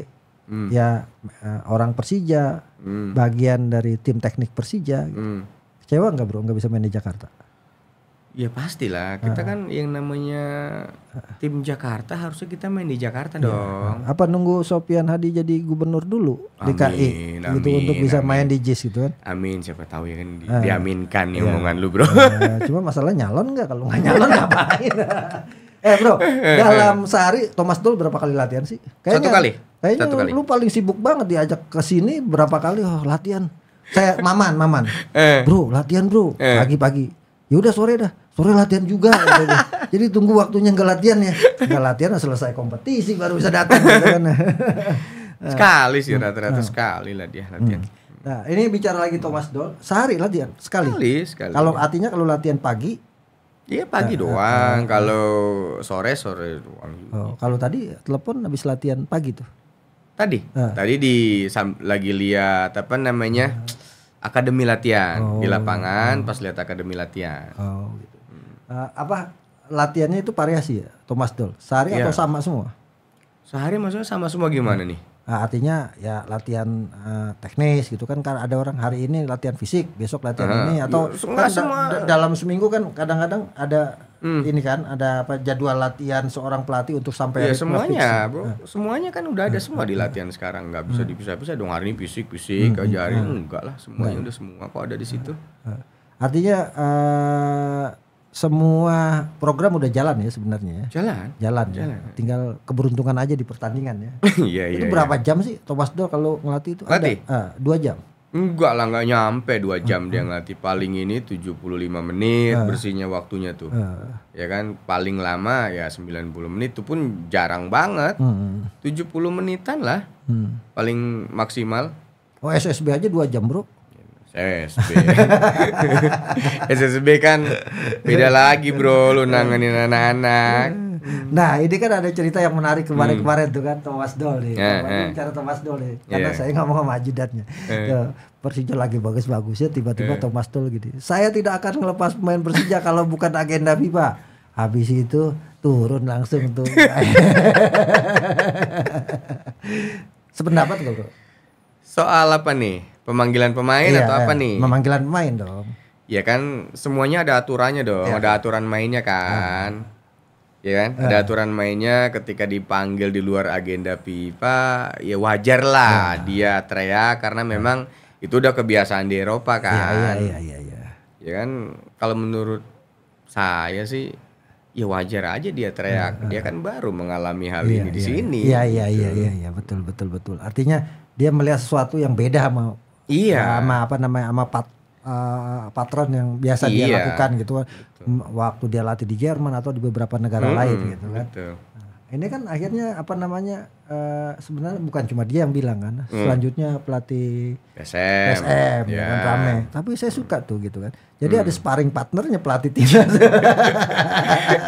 hmm. ya eh, orang Persija, hmm. bagian dari tim teknik Persija. Gitu. Hmm. Kecewa nggak bro nggak bisa main di Jakarta? Ya pastilah, kita uh. kan yang namanya tim Jakarta harusnya kita main di Jakarta ya. dong. Apa nunggu Sofian Hadi jadi gubernur dulu amin, DKI amin, gitu untuk bisa amin. main di JIS gitu kan? Amin, siapa tahu ya kan di, uh. diaminkan ya omongan lu, Bro. Uh, cuma masalah nyalon nggak kalau nggak nyalon ngapain? eh, Bro, eh, eh. dalam sehari Thomas Doll berapa kali latihan sih? Kayaknya, Satu kali. Kayaknya Satu kali. lu paling sibuk banget diajak ke sini berapa kali oh, latihan. Saya Maman, Maman. Eh. Bro, latihan, Bro. Eh. Pagi-pagi. Eh. Ya udah sore dah sore latihan juga. Gitu kan. Jadi tunggu waktunya nggak latihan ya. Nggak latihan selesai kompetisi baru bisa datang. gitu kan. Eh, sekali sih hmm, rata-rata hmm. sekali lah dia latihan. Hmm. Nah, ini bicara lagi Thomas Doll, sehari latihan sekali. Sekali, sekali. Kalau artinya kalau latihan pagi Iya pagi nah, doang, nah, kalau sore sore doang. Oh, kalau tadi telepon habis latihan pagi tuh. Tadi, nah. tadi di lagi lihat apa namanya? Nah. Akademi latihan oh. di lapangan, oh. pas lihat akademi latihan. Oh, gitu uh, apa latihannya itu variasi ya Thomas Doll sehari yeah. atau iya. sama semua sehari maksudnya sama semua gimana hmm. nih nah, artinya ya latihan uh, teknis gitu kan karena ada orang hari ini latihan fisik besok latihan uh, ini atau ya, kan semua. Da dalam seminggu kan kadang-kadang ada hmm. ini kan ada apa jadwal latihan seorang pelatih untuk sampai ya, semuanya bro uh. semuanya kan udah ada uh. semua di nah, latihan uh. sekarang nggak bisa dipisah-pisah dong hari ini fisik fisik hmm, aja hari uh, enggak lah semuanya udah semua kok ada di situ artinya uh, semua program udah jalan ya sebenarnya ya. Jalan. Jalan. Ya. jalan. Tinggal keberuntungan aja di pertandingan ya. Iya iya. Itu iya. berapa ya. jam sih Thomas Doll kalau ngelatih itu? Latih. Ada, uh, dua jam. Enggak lah, enggak nyampe dua ah, jam uh, dia ngelatih paling ini 75 menit uh, bersihnya waktunya tuh. Uh, ya kan paling lama ya 90 menit itu pun jarang banget. Hmm. Uh, 70 menitan lah. Uh, paling maksimal. Oh SSB aja dua jam, Bro. SB. SSB kan beda lagi bro, lu nanganin anak-anak. Nah ini kan ada cerita yang menarik kemarin-kemarin hmm. tuh kan Thomas Doll nih. Yeah, Kemarin yeah. Thomas Doll nih, ya. karena yeah. saya ngomong sama ajudannya. Yeah. Persija lagi bagus-bagusnya tiba-tiba yeah. Thomas Doll gitu. Saya tidak akan melepas pemain Persija kalau bukan agenda FIFA. Habis itu turun langsung tuh. Sependapat gak bro? soal apa nih? Pemanggilan pemain iya, atau apa eh, nih? Pemanggilan pemain dong. Ya kan semuanya ada aturannya dong, iya. ada aturan mainnya kan. Iya. Ya kan? uh. Ada eh. aturan mainnya ketika dipanggil di luar agenda FIFA, ya wajar lah uh. dia teriak karena iya. memang itu udah kebiasaan di Eropa iya, kan. Iya iya iya iya. Ya kan kalau menurut saya sih ya wajar aja dia teriak. Eh, dia kan baru mengalami hal ini di sini. Iya iya gitu. iya iya iya betul betul betul. Artinya dia melihat sesuatu yang beda sama iya sama apa namanya sama pat, uh, patron yang biasa iya. dia lakukan gitu Betul. waktu dia latih di Jerman atau di beberapa negara hmm, lain gitu kan. Betul ini kan akhirnya apa namanya uh, sebenarnya bukan cuma dia yang bilang kan hmm. selanjutnya pelatih SM, SM yeah. kan ya. rame tapi saya suka tuh gitu kan jadi hmm. ada sparring partnernya pelatih timnas iya,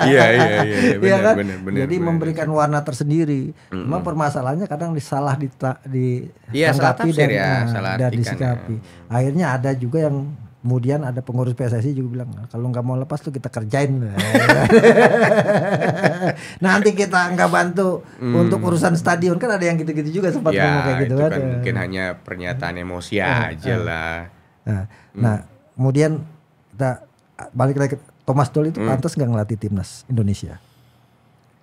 iya, iya iya iya benar kan? benar jadi bener, memberikan bener. warna tersendiri hmm. memang permasalahannya kadang disalah di di ya, salah tafsir dan, ya, nah, salah dan disikapi ya. akhirnya ada juga yang Kemudian ada pengurus PSSI juga bilang, nah, kalau nggak mau lepas tuh kita kerjain. Nanti kita nggak bantu hmm. untuk urusan stadion kan ada yang gitu-gitu juga sempat ya, kayak gitu itu kan. kan mungkin nah. hanya pernyataan nah, emosi uh, aja uh, lah. Nah, hmm. nah, kemudian kita balik lagi Thomas Doll itu hmm. pantas nggak ngelatih timnas Indonesia.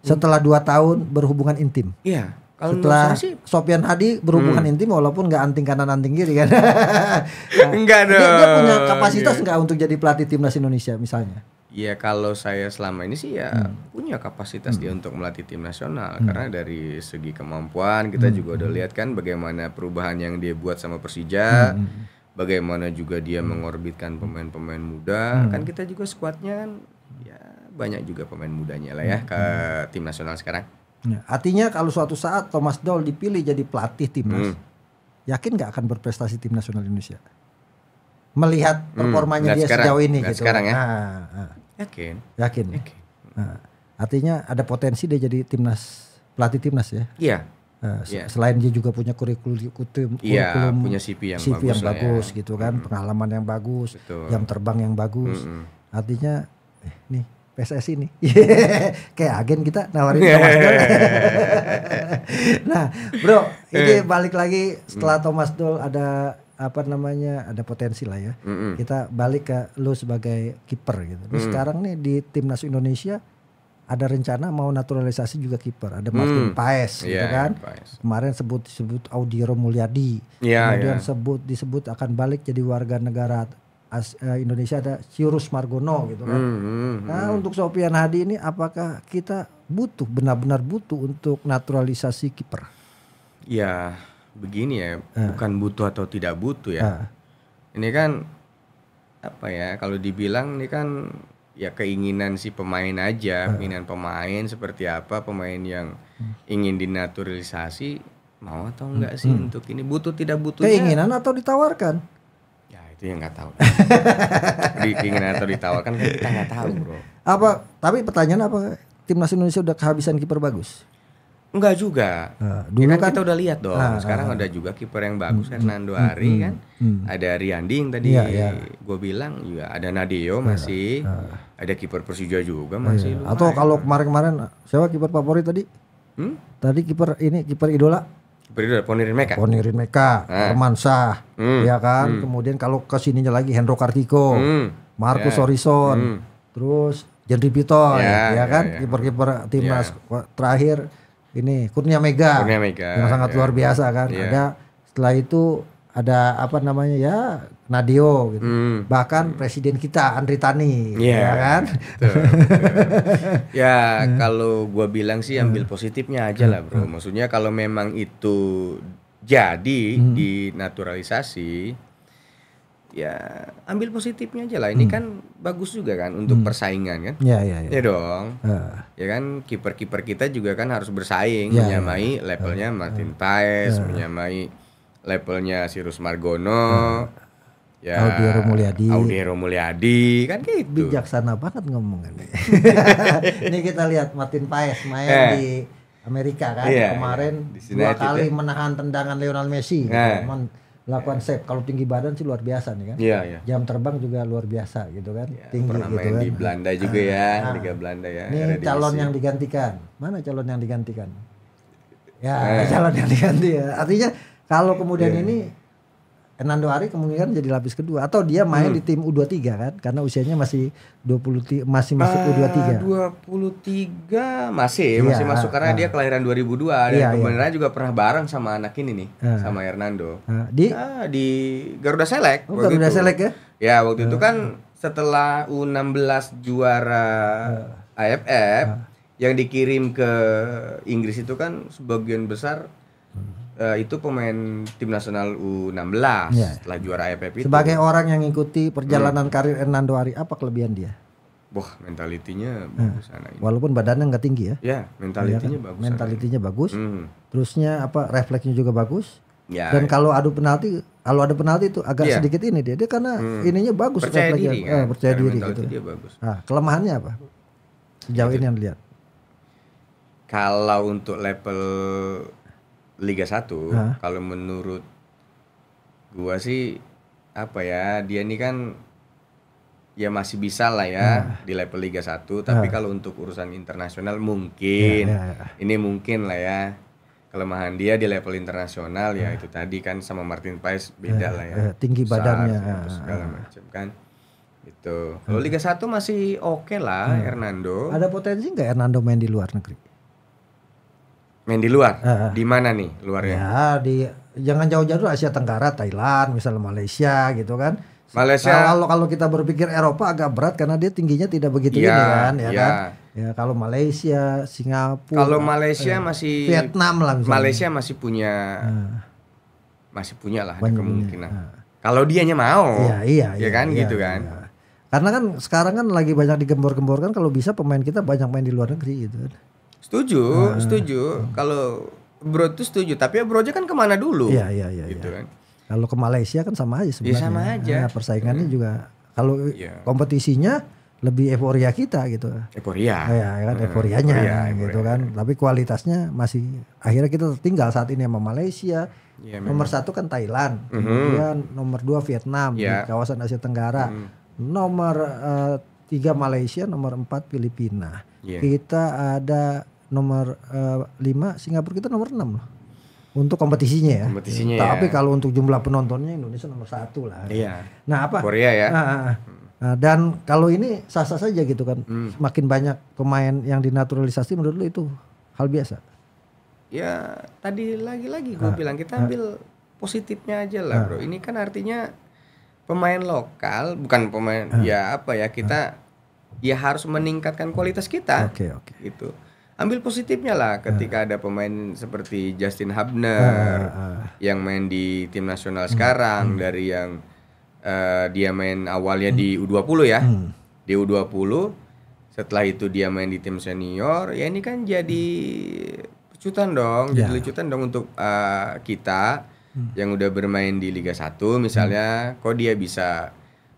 Setelah dua tahun berhubungan intim. Iya. Kalau setelah Sopian Hadi berhubungan hmm. intim walaupun nggak anting kanan anting kiri kan. nah, enggak dong. Dia, dia punya iya. kapasitas nggak untuk jadi pelatih timnas Indonesia misalnya? Ya kalau saya selama ini sih ya hmm. punya kapasitas hmm. dia untuk melatih tim nasional hmm. karena dari segi kemampuan kita hmm. juga udah hmm. lihat kan bagaimana perubahan yang dia buat sama Persija. Hmm. hmm, hmm. Bagaimana juga dia mengorbitkan pemain-pemain muda. Hmm. Kan kita juga skuadnya kan, ya banyak juga pemain mudanya lah ya ke tim nasional sekarang. Ya. Artinya kalau suatu saat Thomas Doll dipilih jadi pelatih timnas, hmm. yakin nggak akan berprestasi tim nasional Indonesia? Melihat hmm. performanya dia sekarang, sejauh ini gitu. Sekarang ya. Nah, nah. Yakin. Yakin. yakin. Nah, artinya ada potensi dia jadi timnas pelatih timnas ya. Iya. Nah, yeah. Selain dia juga punya kurikulum, kurikulum iya, punya CV yang CV bagus, yang ya. bagus ya. gitu kan, -hmm. pengalaman yang bagus, Betul. jam terbang yang bagus. -hmm. Artinya, eh, nih PSSI nih. Kayak agen kita nawarin Thomas Doll. nah, Bro, ini eh. balik lagi setelah hmm. Thomas Doll ada apa namanya ada potensi lah ya. mm Kita balik ke lu sebagai kiper gitu. Lu mm. sekarang nih di timnas Indonesia ada rencana mau naturalisasi juga kiper. Ada hmm. Martin mm. Paes yeah, gitu iya, kan. Paes. Kemarin sebut sebut Audiro Mulyadi. Yeah, Kemudian yeah. sebut disebut akan balik jadi warga negara As, uh, Indonesia ada Cyrus Margono gitu kan. Hmm, hmm, hmm. nah hmm. untuk Sofian Hadi ini apakah kita butuh benar-benar butuh untuk naturalisasi kiper? Ya begini ya, uh. bukan butuh atau tidak butuh ya. Uh. Ini kan apa ya kalau dibilang ini kan ya keinginan si pemain aja, uh. keinginan pemain seperti apa pemain yang hmm. ingin dinaturalisasi mau atau enggak hmm. sih hmm. untuk ini butuh tidak butuh keinginan atau ditawarkan itu yang nggak tahu di keinginan atau ditawarkan kan kita nggak tahu bro apa tapi pertanyaan apa timnas Indonesia udah kehabisan kiper bagus Enggak juga. Nah, dulu ya kan, kan kita udah lihat dong. Nah, Sekarang nah, ada juga kiper yang bagus kan, hmm, Ari hmm, kan. Hmm. Ada Riyandi yang tadi iya, iya. ya, ya. gue bilang juga ada Nadeo iya, masih. Ya, ada kiper Persija juga masih. Atau kalau kemarin-kemarin siapa kiper favorit tadi? Hmm? Tadi kiper ini kiper idola Beridol, Ponirin Meka. Ponirin ya? Meka, ah. Hermansyah, mm. ya kan. Mm. Kemudian kalau ke sininya lagi Hendro Kartiko, mm. Markus yeah. Horison, mm. terus Jendri Pito, yeah, ya, ya, kan. Yeah, yeah. Kiper-kiper timnas yeah. terakhir ini Kurnia Mega. Kurnia Mega. Yang sangat yeah. luar biasa kan. Yeah. Ada setelah itu ada apa namanya ya Nadio gitu. Hmm. Bahkan hmm. presiden kita Andri Tani yeah. ya kan. ya hmm. kalau gua bilang sih ambil hmm. positifnya aja lah bro. Hmm. Maksudnya kalau memang itu jadi hmm. dinaturalisasi ya ambil positifnya aja lah. Ini hmm. kan bagus juga kan untuk hmm. persaingan kan. Ya ya iya. Ya dong. Uh. Ya kan kiper-kiper kita juga kan harus bersaing ya, menyamai ya. levelnya uh. Martin Paes, uh. menyamai levelnya Sirus Margono hmm. Ya, Audiero Mulyadi. Audiero Mulyadi kan gitu. Bijaksana banget ngomongnya. ini kita lihat Martin Paes main eh. di Amerika kan yeah, kemarin yeah. dua kali menahan tendangan Lionel Messi. Yeah. Kan? melakukan yeah. save. Kalau tinggi badan sih luar biasa nih kan. yeah, yeah. Jam terbang juga luar biasa gitu kan. Yeah, tinggi pernah gitu main kan. di Belanda juga ya, ah, ya, nah, Liga Belanda ya. Ini calon yang digantikan. Mana calon yang digantikan? Ya, eh. calon yang diganti ya. Artinya kalau kemudian yeah. ini Hernando Ari kemungkinan jadi lapis kedua atau dia main hmm. di tim U23 kan karena usianya masih 20 masih masuk uh, U23. 23 masih ya, masih masuk karena uh, dia ah. kelahiran 2002 dan iya, kebenarannya iya. juga pernah bareng sama anak ini nih uh, sama Hernando. Uh, di uh, di Garuda Select. Oh, Garuda itu. ya? Ya, waktu uh, itu kan setelah U16 juara uh, AFF uh, yang dikirim ke Inggris itu kan sebagian besar hmm uh, itu pemain tim nasional U16 yeah. setelah juara AFF itu. Sebagai orang yang ngikuti perjalanan hmm. karir Hernando Ari, apa kelebihan dia? Wah, mentalitinya eh, bagus nah, ini. Walaupun badannya nggak tinggi ya. Ya, mentalitinya iya kan? bagus. Mentalitinya bagus. Hmm. Terusnya apa refleksnya juga bagus. Ya, Dan ya. kalau adu penalti, kalau ada penalti itu agak ya. sedikit ini dia, dia karena hmm. ininya bagus percaya diri, eh, kan? percaya diri gitu. Dia bagus. Nah, kelemahannya apa? Sejauh ini yang lihat. Kalau untuk level Liga 1 kalau menurut gua sih apa ya dia ini kan ya masih bisa lah ya di level Liga 1 tapi kalau untuk urusan internasional iya, mungkin yeah, yeah, yeah. ini mungkin lah ya kelemahan dia di level internasional ya, ya itu tadi kan sama Martin Paes beda iya, lah ya iya, tinggi Besar, badannya gitu, segala macam kan itu kalau Liga 1 masih oke okay lah Hernando ada potensi nggak Hernando main di luar negeri Main di luar. Uh, di mana nih luarnya? Ya di jangan jauh-jauh Asia Tenggara, Thailand, misalnya Malaysia gitu kan. Malaysia. Kalau kalau kita berpikir Eropa agak berat karena dia tingginya tidak begitu ya, ini kan, ya, ya. kan. Ya kalau Malaysia, Singapura. Kalau Malaysia eh, masih Vietnam lah misalnya. Malaysia masih punya uh, masih punya lah ada kemungkinan. Uh, kalau dianya mau. Iya, iya, ya iya. Ya kan iya, gitu kan. Iya. Karena kan sekarang kan lagi banyak digembor-gemborkan kalau bisa pemain kita banyak main di luar negeri gitu kan. Setuju, ah. setuju. Kalau Bro tuh setuju, tapi ya Bro aja kan kemana dulu? Iya iya iya. Gitu iya. kan. Kalau ke Malaysia kan sama aja iya, sebenarnya. Ya, sama aja. Nah, persaingannya hmm. juga kalau ya. kompetisinya lebih euforia kita gitu. Euforia. Oh, ya kan ah, euforianya euforia, euforia. gitu kan. Tapi kualitasnya masih akhirnya kita tertinggal saat ini sama Malaysia. Ya, nomor satu kan Thailand, mm-hmm. kemudian nomor dua Vietnam yeah. di iya. kawasan Asia Tenggara, mm-hmm. nomor uh, tiga Malaysia, nomor empat Filipina. Yeah. Kita ada nomor uh, Singapura kita nomor enam loh. Untuk kompetisinya ya. Kompetisinya Ya. Tapi kalau untuk jumlah penontonnya Indonesia nomor satu lah. Iya. Nah apa? Korea ya. Nah, nah dan kalau ini sah-sah saja gitu kan. Hmm. Makin banyak pemain yang dinaturalisasi menurut lu itu hal biasa. Ya tadi lagi-lagi gue nah, bilang kita nah. ambil positifnya aja lah nah. bro. Ini kan artinya pemain lokal bukan pemain nah. ya apa ya kita nah. ya harus meningkatkan kualitas kita. Oke okay, oke. Okay. Gitu ambil positifnya lah ketika uh. ada pemain seperti Justin Hubner uh, uh. yang main di tim nasional sekarang hmm. hmm. dari yang uh, dia main awalnya hmm. di U20 ya. Hmm. Di U20 setelah itu dia main di tim senior ya ini kan jadi pecutan dong, yeah. jadi ya. lucutan dong untuk uh, kita hmm. yang udah bermain di Liga 1 misalnya hmm. kok dia bisa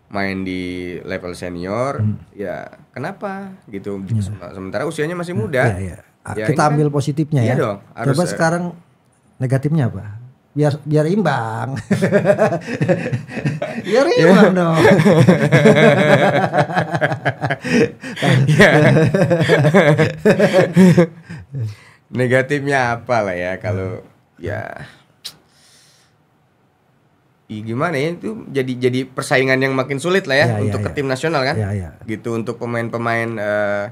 main di level senior hmm. ya kenapa gitu ya. sementara usianya masih nah, muda ya, ya. ya kita kan ambil kan, positifnya iya ya dong, harus coba eh, sekarang negatifnya apa biar biar imbang biar iya. imbang dong iya. negatifnya apa lah ya kalau ya ya gimana ya itu jadi jadi persaingan yang makin sulit lah ya, ya, ya untuk ya, ke ya. tim nasional kan ya, ya. gitu untuk pemain-pemain uh,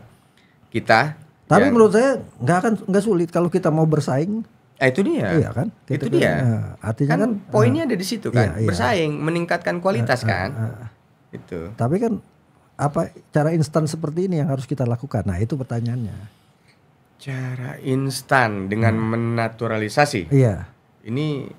kita tapi ya. menurut saya nggak akan nggak sulit kalau kita mau bersaing eh, itu dia iya kan kita itu kan, dia eh, artinya kan, kan poinnya uh, ada di situ kan iya, iya. bersaing meningkatkan kualitas uh, kan itu tapi kan apa cara instan seperti ini yang harus kita lakukan nah itu pertanyaannya cara instan dengan hmm. menaturalisasi iya ini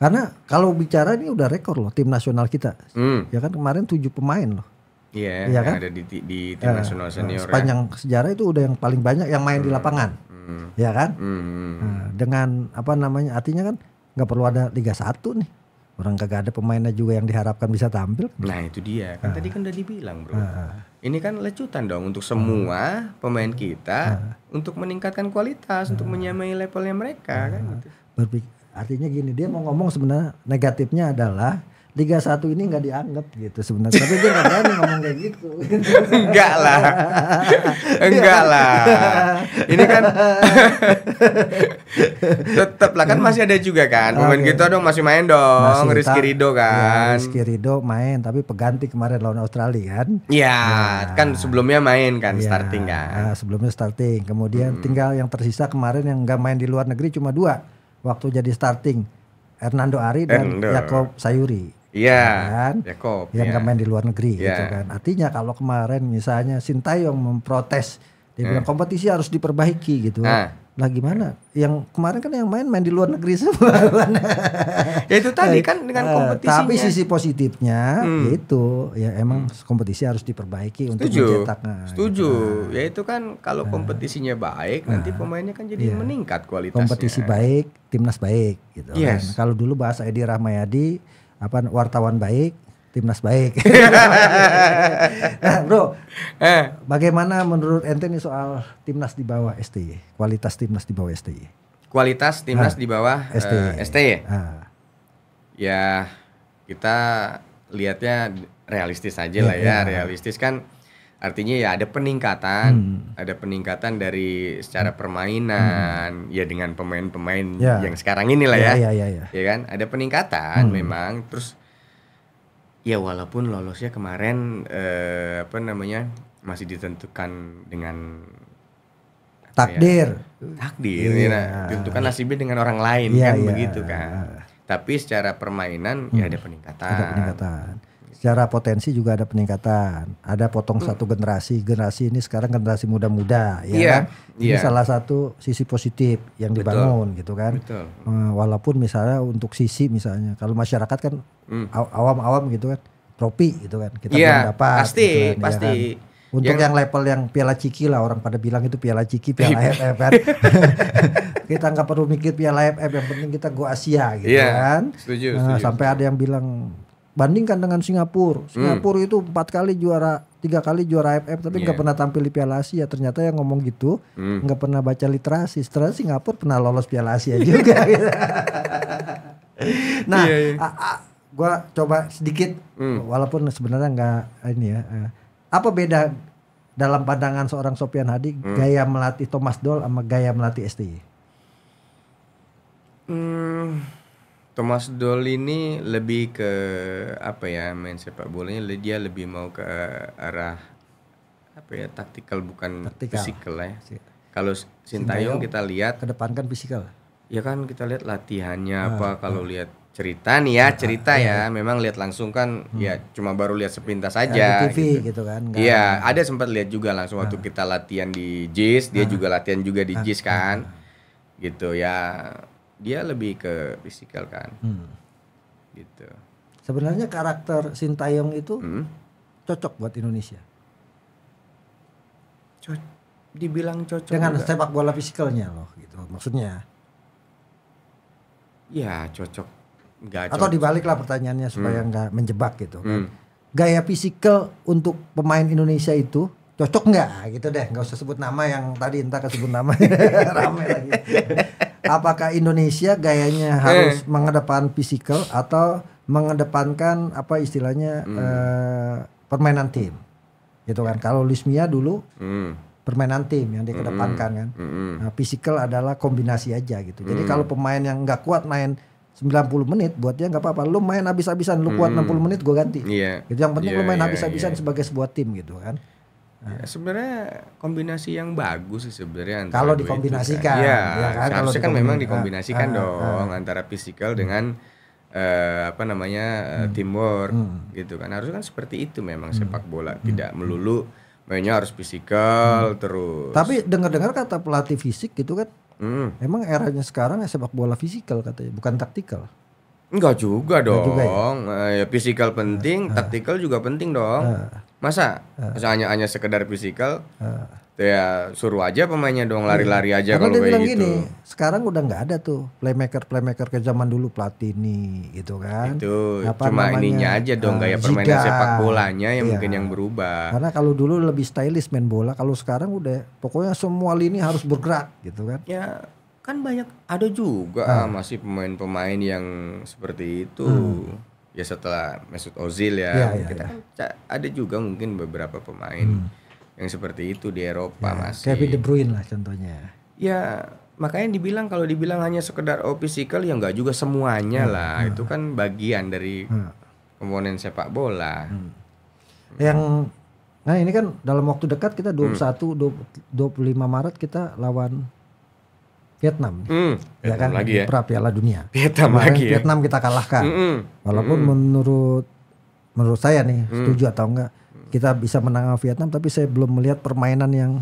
karena kalau bicara ini udah rekor loh tim nasional kita. Hmm. Ya kan kemarin tujuh pemain loh. Iya, ya kan? ada di, di tim eh, eh, ya, nasional senior. Sepanjang ya. sejarah itu udah yang paling banyak yang main hmm. di lapangan. Hmm. Ya kan? Hmm, hmm, hmm. Nah, dengan apa namanya? Artinya kan nggak perlu ada Liga satu nih. Orang kagak ada pemainnya juga yang diharapkan bisa tampil. Nah, itu dia. Kan nah. tadi kan udah dibilang, Bro. Nah. Ini kan lecutan dong untuk semua ah. pemain kita Nah. untuk meningkatkan kualitas, untuk ah. menyamai levelnya mereka kan gitu. Artinya gini, dia mau ngomong sebenarnya negatifnya adalah Liga 1 ini nggak dianggap gitu sebenarnya. Tapi dia nggak berani ngomong kayak gitu. enggak lah. enggak iya. lah. Ini kan tetap lah kan iya. masih ada juga kan. Pemain Main kita dong masih main dong. Masih Rizky Rido iya, kan. Ya, Rizky Rido main tapi peganti kemarin lawan Australia kan. Iya, nah, kan sebelumnya main kan ya, starting kan. Nah, sebelumnya starting. Kemudian hmm. tinggal yang tersisa kemarin yang nggak main di luar negeri cuma dua waktu jadi starting Hernando Ari dan Yakob Sayuri. Iya. Kan? Yakob. Yang ya. di luar negeri ya. gitu kan. Artinya kalau kemarin misalnya Sintayong memprotes dia hmm. bilang hmm. kompetisi harus diperbaiki gitu. Nah lah gimana yang kemarin kan yang main main di luar negeri semua kan? ya itu tadi eh, kan dengan eh, kompetisi tapi sisi positifnya hmm. itu ya emang kompetisi harus diperbaiki setuju. untuk mencetak nah, gitu setuju gitu. ya itu kan kalau nah. kompetisinya baik nanti nah. pemainnya kan jadi ya. meningkat kualitasnya kompetisi baik timnas baik gitu yes. Kan. kalau dulu bahasa Edi Rahmayadi apa wartawan baik timnas baik. nah, bro, eh. bagaimana menurut ente nih soal timnas di bawah STY? Kualitas timnas di bawah STY? Kualitas timnas nah, di bawah STY. Uh, eh, STY. Nah. Ya, kita lihatnya realistis aja yeah, lah ya. Yeah. Realistis kan artinya ya ada peningkatan, hmm. ada peningkatan dari secara permainan hmm. ya dengan pemain-pemain yeah. yang sekarang ini lah yeah, ya. Iya, yeah, iya, iya. Ya kan, ada peningkatan hmm. memang terus ya walaupun lolosnya kemarin eh, apa namanya masih ditentukan dengan takdir ya, takdir yeah. ya, ditentukan nasibnya dengan orang lain yeah, kan yeah. begitu kan tapi secara permainan hmm. ya ada peningkatan ada peningkatan secara potensi juga ada peningkatan. Ada potong hmm. satu generasi. Generasi ini sekarang generasi muda-muda, ya yeah. kan? Ini yeah. salah satu sisi positif yang Betul. dibangun, gitu kan? Betul. Eh, walaupun misalnya untuk sisi misalnya, kalau masyarakat kan hmm. awam-awam gitu kan, tropi gitu kan, kita yeah. belum dapat. Pasti, gitu kan, ya pasti. Ya kan? Untuk yang, yang level yang piala ciki lah orang pada bilang itu piala ciki, piala AFF iya. kan. kita nggak perlu mikir piala AFF yang penting kita go Asia gitu yeah, kan. Setuju, nah, setuju. Sampai setuju. ada yang bilang bandingkan dengan Singapura. Hmm. Singapura hmm. itu empat kali juara, tiga kali juara AFF tapi nggak yeah. pernah tampil di Piala Asia. Ternyata yang ngomong gitu hmm. nggak hmm. pernah baca literasi. Setelah Singapura pernah lolos Piala Asia juga. nah, yeah, yeah. gue coba sedikit, hmm. walaupun sebenarnya nggak ini ya. Eh, apa beda dalam pandangan seorang Sofian Hadi hmm. gaya melatih Thomas Doll sama gaya melatih STI? Hmm Thomas Doll ini lebih ke apa ya main sepak bolanya dia lebih mau ke arah apa ya taktikal bukan fisikal ya. Kalau Sintayong kita lihat kedepankan depan kan fisikal. Ya kan kita lihat latihannya nah, apa ah. kalau nah. lihat cerita nih ya, ah, ah, cerita iya, ya. Nah. Memang lihat langsung kan hmm. ya cuma baru lihat sepintas aja ya, TV gitu, gitu kan. Iya, ada sempat lihat juga langsung waktu kita latihan di JIS, dia juga latihan juga di JIS kan. Gitu ya dia lebih ke fisikal kan hmm. gitu sebenarnya karakter sintayong itu hmm? cocok buat Indonesia Co dibilang cocok dengan juga. sepak bola fisikalnya loh gitu maksudnya ya cocok nggak atau dibalik lah pertanyaannya supaya hmm. menjebak gitu kan hmm. gaya fisikal untuk pemain Indonesia itu cocok nggak gitu deh nggak usah sebut nama yang tadi entah kesebut nama rame lagi apakah Indonesia gayanya eh. harus eh. mengedepan fisikal atau mengedepankan apa istilahnya hmm. eh, permainan tim gitu kan kalau Lismia dulu hmm. permainan tim yang dikedepankan hmm, hmm. kan hmm, hmm. nah, physical adalah kombinasi aja gitu jadi kalau pemain yang nggak kuat main 90 menit buat dia nggak apa-apa. Lu main habis-habisan, lu kuat hmm. 60 menit gue ganti. Yeah. Gitu. Yang penting yeah, lu iya, main yeah, habis-habisan yeah. sebagai sebuah tim gitu kan. Ya, sebenarnya kombinasi yang bagus sih sebenarnya kalau dikombinasikan kan. ya, ya kan kalau kan memang dikombinasikan ah, ah dong ah, ah. antara fisikal hmm. dengan uh, apa namanya timur eh, hmm. timur hmm. gitu kan harusnya kan seperti itu memang sepak hmm. bola hmm. tidak hmm. melulu mainnya harus fisikal hmm. terus tapi dengar-dengar kata pelatih fisik gitu kan hmm. emang eranya sekarang ya sepak bola fisikal katanya bukan taktikal Enggak juga dong. Enggak juga ya? Uh, physical penting, uh, taktikal juga penting dong. Uh, Masa? Uh, hanya hanya sekedar physical? Uh, ya suruh aja pemainnya dong lari-lari iya. aja kalau kayak gitu. gini, sekarang udah nggak ada tuh playmaker playmaker ke zaman dulu Platini gitu kan. Itu Apa cuma namanya? ininya aja dong uh, gaya permainan jika, sepak bolanya yang iya. mungkin yang berubah. Karena kalau dulu lebih stylish main bola, kalau sekarang udah pokoknya semua lini harus bergerak gitu kan. Ya kan banyak ada juga hmm. masih pemain-pemain yang seperti itu hmm. ya setelah Mesut Ozil ya, ya, ya kita ya. kan ada juga mungkin beberapa pemain hmm. yang seperti itu di Eropa ya, masih Kevin De Bruyne lah contohnya ya makanya dibilang kalau dibilang hanya sekedar oh physical ya nggak juga semuanya hmm. lah hmm. itu kan bagian dari hmm. komponen sepak bola hmm. yang nah ini kan dalam waktu dekat kita 21 hmm. 25 Maret kita lawan Vietnam. Mm, ya kan lagi ya. Piala Dunia. Vietnam Kemarin lagi ya. Vietnam kita kalahkan. Mm -mm. Walaupun mm -mm. menurut menurut saya nih mm. setuju atau enggak kita bisa menang Vietnam tapi saya belum melihat permainan yang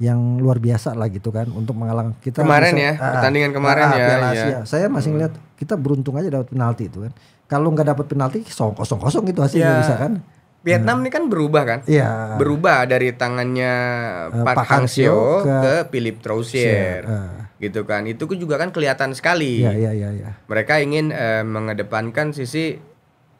yang luar biasa lah gitu kan untuk mengalahkan kita kemarin bisa, ya ah, pertandingan ah, kemarin ah, ya, Piala iya. Asia. saya masih hmm. ngeliat kita beruntung aja dapat penalti itu kan kalau nggak dapat penalti kosong kosong kosong gitu hasilnya yeah. bisa kan Vietnam hmm. ini kan berubah kan? Iya. Berubah dari tangannya uh, Park Hang Seo ke, ke Philip Troussier. Uh. Ah gitu kan itu juga kan kelihatan sekali ya, ya, ya, ya. mereka ingin uh, mengedepankan sisi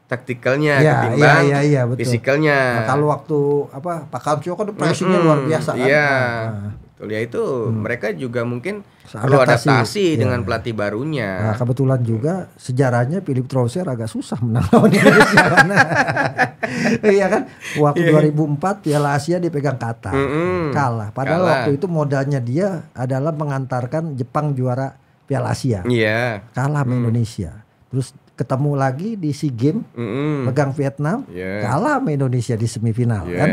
taktikalnya ya, ketimbang ya, ya, ya, fisikalnya nah, kalau waktu apa Pak Kalcio kan pressingnya hmm, luar biasa kan? ya. nah. nah kuliah ya itu hmm. mereka juga mungkin adaptasi, perlu adaptasi ya. dengan pelatih barunya. Nah, kebetulan juga sejarahnya Philip Troussier agak susah menang lawan Indonesia. Iya kan? Waktu yeah. Iya. 2004 Piala Asia dipegang Qatar. Mm -hmm. Kalah. Padahal Kalah. waktu itu modalnya dia adalah mengantarkan Jepang juara Piala Asia. Iya. Yeah. Kalah sama mm. Indonesia. Terus ketemu lagi di SEA Games mm -hmm. pegang Vietnam, yeah. kalah sama Indonesia di semifinal yeah. kan.